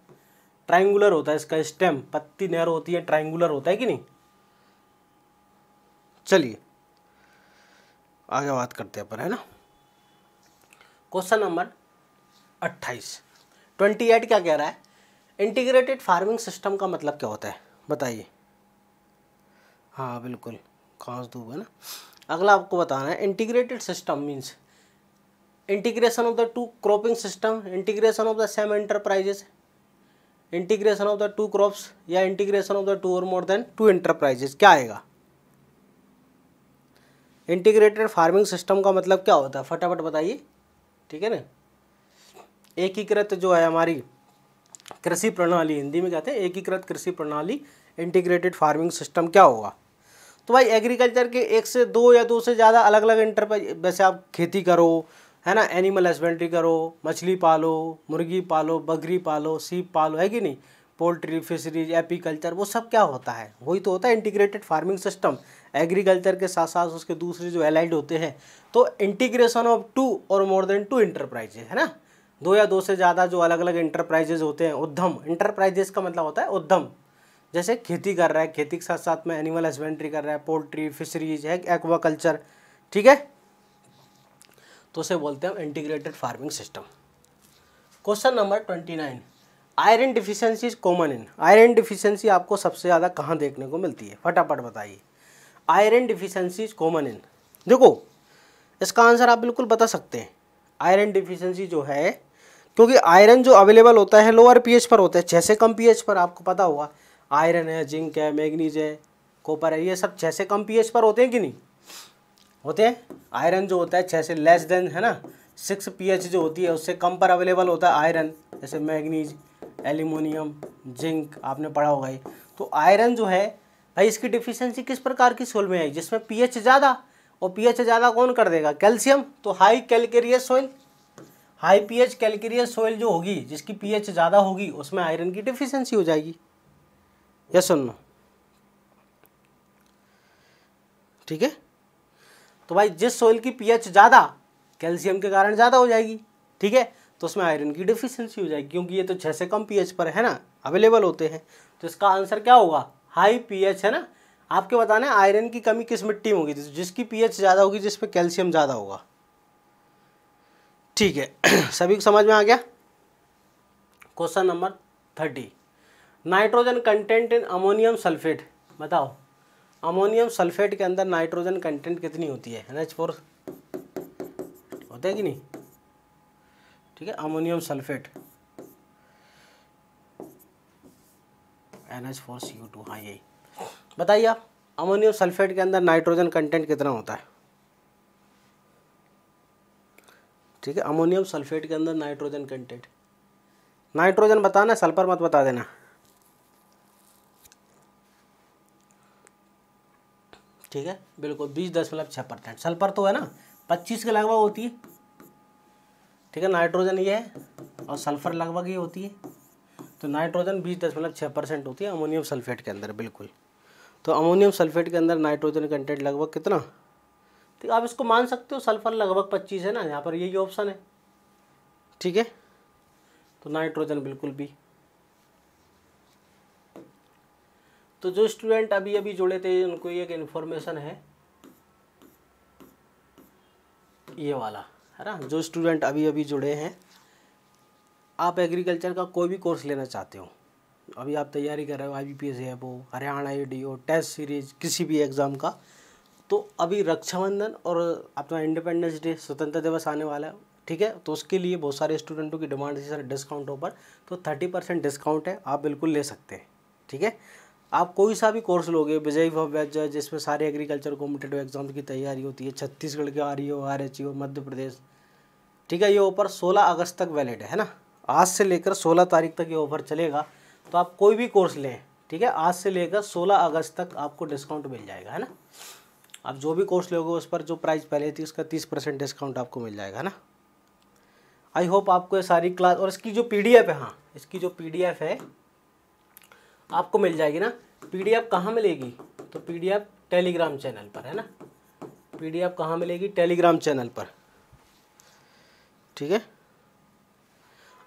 ट्राइंगुलर होता है इसका स्टेम पत्ती नहर होती है ट्राइंगुलर होता है कि नहीं चलिए आगे बात करते हैं अपन है ना क्वेश्चन नंबर अट्ठाईस ट्वेंटी एट क्या कह रहा है इंटीग्रेटेड फार्मिंग सिस्टम का मतलब क्या होता है बताइए हाँ बिल्कुल खास दूब है ना अगला आपको बताना है integrated system means integration of the two cropping system integration of the same enterprises integration of the two crops या इंटीग्रेशन ऑफ द टू और मोर देन टू एंटरप्राइजेस क्या आएगा इंटीग्रेटेड फार्मिंग सिस्टम का मतलब क्या होता है फटाफट बताइए ठीक है ना एकीकृत जो है हमारी कृषि प्रणाली हिंदी में कहते हैं एकीकृत कृषि प्रणाली इंटीग्रेटेड फार्मिंग सिस्टम क्या होगा तो भाई एग्रीकल्चर के एक से दो या दो से ज़्यादा अलग अलग इंटरप्राइज वैसे आप खेती करो है ना एनिमल हस्बेंड्री करो मछली पालो मुर्गी पालो बकरी पालो सीप पालो है कि नहीं पोल्ट्री फिशरीज एपीकल्चर वो सब क्या होता है वही तो होता है इंटीग्रेटेड फार्मिंग सिस्टम एग्रीकल्चर के साथ साथ उसके दूसरे जो एलाइड होते हैं तो इंटीग्रेशन ऑफ टू और मोर देन टू इंटरप्राइजेज है ना दो या दो से ज़्यादा जो अलग अलग इंटरप्राइजेज होते हैं उद्यम इंटरप्राइजेज का मतलब होता है उद्यम जैसे खेती कर रहा है खेती के साथ साथ में एनिमल हस्बेंड्री कर रहा है पोल्ट्री फिशरीज है एक्वाकल्चर ठीक है तो उसे बोलते हैं integrated farming system question number twenty nine iron deficiency is common in iron deficiency आपको सबसे ज़्यादा कहाँ देखने को मिलती है फटाफट बताइए iron deficiency is common in देखो इसका आंसर आप बिल्कुल बता सकते हैं आयरन डिफिशेंसी जो है क्योंकि आयरन जो अवेलेबल होता है लोअर पीएच पर होता है छः से कम पीएच पर आपको पता होगा आयरन है जिंक है मैगनीज है कॉपर है ये सब छः से कम पीएच पर होते हैं कि नहीं होते हैं आयरन जो होता है छः से लेस देन है ना सिक्स पीएच जो होती है उससे कम पर अवेलेबल होता है आयरन जैसे मैगनीज एल्यूमिनियम जिंक आपने पढ़ा होगा तो आयरन जो है भाई इसकी डिफिशियंसी किस प्रकार की सोल में आई जिसमें पीएच ज़्यादा और पीएच ज़्यादा कौन कर देगा कैल्शियम तो high calcareous soil high pH calcareous soil जो होगी जिसकी पीएच ज़्यादा होगी उसमें आयरन की डिफिशियंसी हो जाएगी यस और नो ठीक है तो भाई जिस सोइल की पीएच ज़्यादा कैल्शियम के कारण ज़्यादा हो जाएगी ठीक है तो उसमें आयरन की डिफिशियंसी हो जाएगी क्योंकि ये तो छः से कम पीएच पर है ना अवेलेबल होते हैं तो इसका आंसर क्या होगा हाई पीएच है ना आपके बताना है आयरन की कमी किस मिट्टी में होगी जिसकी पीएच ज़्यादा होगी जिसमें कैल्शियम ज़्यादा होगा ठीक है <clears throat> सभी को समझ में आ गया question number thirty nitrogen content in ammonium sulphate बताओ अमोनियम सल्फेट के अंदर नाइट्रोजन कंटेंट कितनी होती है एन एच फोर होता है कि नहीं ठीक है ammonium sulphate N H four C two हाँ यही बताइए आप अमोनियम सल्फेट के अंदर नाइट्रोजन कंटेंट कितना होता है ठीक है अमोनियम सल्फेट के अंदर नाइट्रोजन कंटेंट नाइट्रोजन बताना सल्फर मत बता देना ठीक है बिल्कुल बीस दशमलव छः परसेंट सल्फर तो है ना पच्चीस के लगभग होती है ठीक है नाइट्रोजन ये है और सल्फर लगभग ये होती है तो नाइट्रोजन बीस दशमलव छः परसेंट होती है अमोनियम सल्फेट के अंदर बिल्कुल तो अमोनियम सल्फेट के अंदर नाइट्रोजन कंटेंट लगभग कितना ठीक आप इसको मान सकते हो सल्फर लगभग पच्चीस है ना यहाँ पर यही ऑप्शन है ठीक है तो नाइट्रोजन बिल्कुल भी तो जो स्टूडेंट अभी अभी जुड़े थे उनको एक इन्फॉर्मेशन है ये वाला है ना जो स्टूडेंट अभी अभी जुड़े हैं आप एग्रीकल्चर का कोई भी कोर्स लेना चाहते हो अभी आप तैयारी कर रहे हो आई बी पी एस है वो Haryana A D test series किसी भी एग्ज़ाम का तो अभी रक्षाबंधन और अपना इंडिपेंडेंस डे स्वतंत्रता दिवस आने वाला है ठीक है तो उसके लिए बहुत सारे स्टूडेंटों की डिमांड थी सर डिस्काउंट पर तो थर्टी परसेंट डिस्काउंट है आप बिल्कुल ले सकते हैं ठीक है आप कोई सा भी कोर्स लोगे विजय भव्य है जिसमें सारे एग्रीकल्चर कॉम्पिटेटिव एग्जाम की तैयारी होती है छत्तीसगढ़ के R E O R H E O Madhya Pradesh ठीक है ये ऑफर 16 अगस्त तक वैलिड है ना आज से लेकर 16 तारीख तक ये ऑफर चलेगा तो आप कोई भी कोर्स लें ठीक है आज से लेकर 16 अगस्त तक आपको डिस्काउंट मिल जाएगा है ना आप जो भी कोर्स लोगे उस पर जो प्राइस पहले थी उसका तीस परसेंट डिस्काउंट आपको मिल जाएगा है ना आई होप आपको ये सारी क्लास और इसकी जो पी डी है हाँ इसकी जो पी है आपको मिल जाएगी ना पी डी कहाँ मिलेगी तो पी डी टेलीग्राम चैनल पर है ना पी डी कहाँ मिलेगी टेलीग्राम चैनल पर ठीक है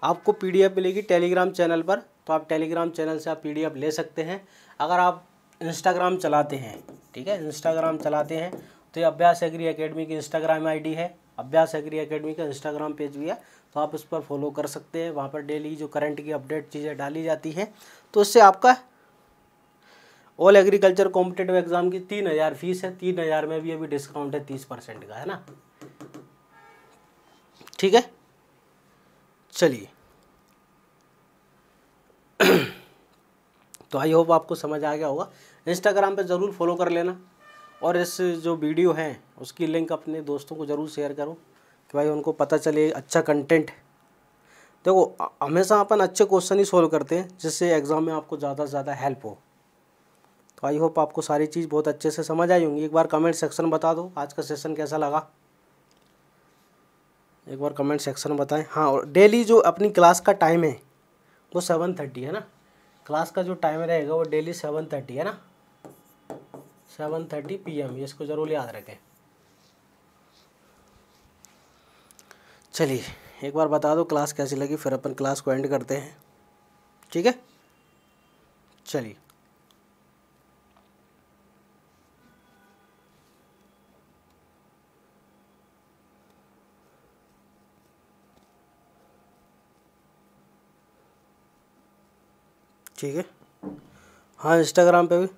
आपको पी मिलेगी टेलीग्राम चैनल पर तो आप टेलीग्राम चैनल से आप पी ले सकते हैं अगर आप इंस्टाग्राम चलाते हैं ठीक है इंस्टाग्राम चलाते हैं तो ये अभ्यास एग्री अकेडमी की इंस्टाग्राम डी है अभ्यास एग्री अकेडमी का इंस्टाग्राम पेज भी है तो आप इस पर फॉलो कर सकते हैं वहाँ पर डेली जो करंट की अपडेट चीज़ें डाली जाती हैं तो उससे आपका ऑल एग्रीकल्चर कॉम्पिटेटिव एग्ज़ाम की तीन हज़ार फीस है तीन हज़ार में भी अभी डिस्काउंट है तीस परसेंट का है ना ठीक है चलिए <clears throat> तो आई होप आपको समझ आ गया होगा इंस्टाग्राम पे ज़रूर फॉलो कर लेना और इस जो वीडियो है उसकी लिंक अपने दोस्तों को ज़रूर शेयर करो कि भाई उनको पता चले अच्छा कंटेंट देखो हमेशा अपन अच्छे क्वेश्चन ही सोल्व करते हैं जिससे एग्ज़ाम में आपको ज़्यादा से ज़्यादा हेल्प हो तो आई होप आपको सारी चीज़ बहुत अच्छे से समझ आई होंगी एक बार कमेंट सेक्शन बता दो आज का सेशन कैसा लगा एक बार कमेंट सेक्शन में बताएं हाँ और डेली जो अपनी क्लास का टाइम है वो सेवन थर्टी है ना क्लास का जो टाइम रहेगा वो डेली सेवन थर्टी है ना सेवन थर्टी पी एम इसको ज़रूर याद रखें चलिए एक बार बता दो क्लास कैसी लगी फिर अपन क्लास को एंड करते हैं ठीक है चलिए ठीक है हाँ इंस्टाग्राम पे भी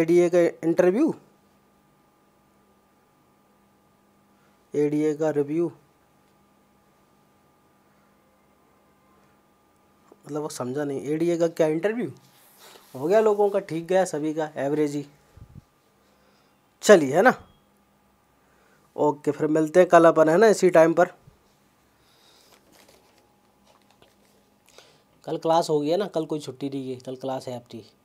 एडीए का इंटरव्यू एडीए का रिव्यू मतलब वो समझा नहीं एडीए का क्या इंटरव्यू हो गया लोगों का ठीक गया सभी का एवरेज ही चलिए है ना ओके फिर मिलते हैं कल अपन है ना इसी टाइम पर कल क्लास होगी है ना कल कोई छुट्टी नहीं है कल क्लास है आपकी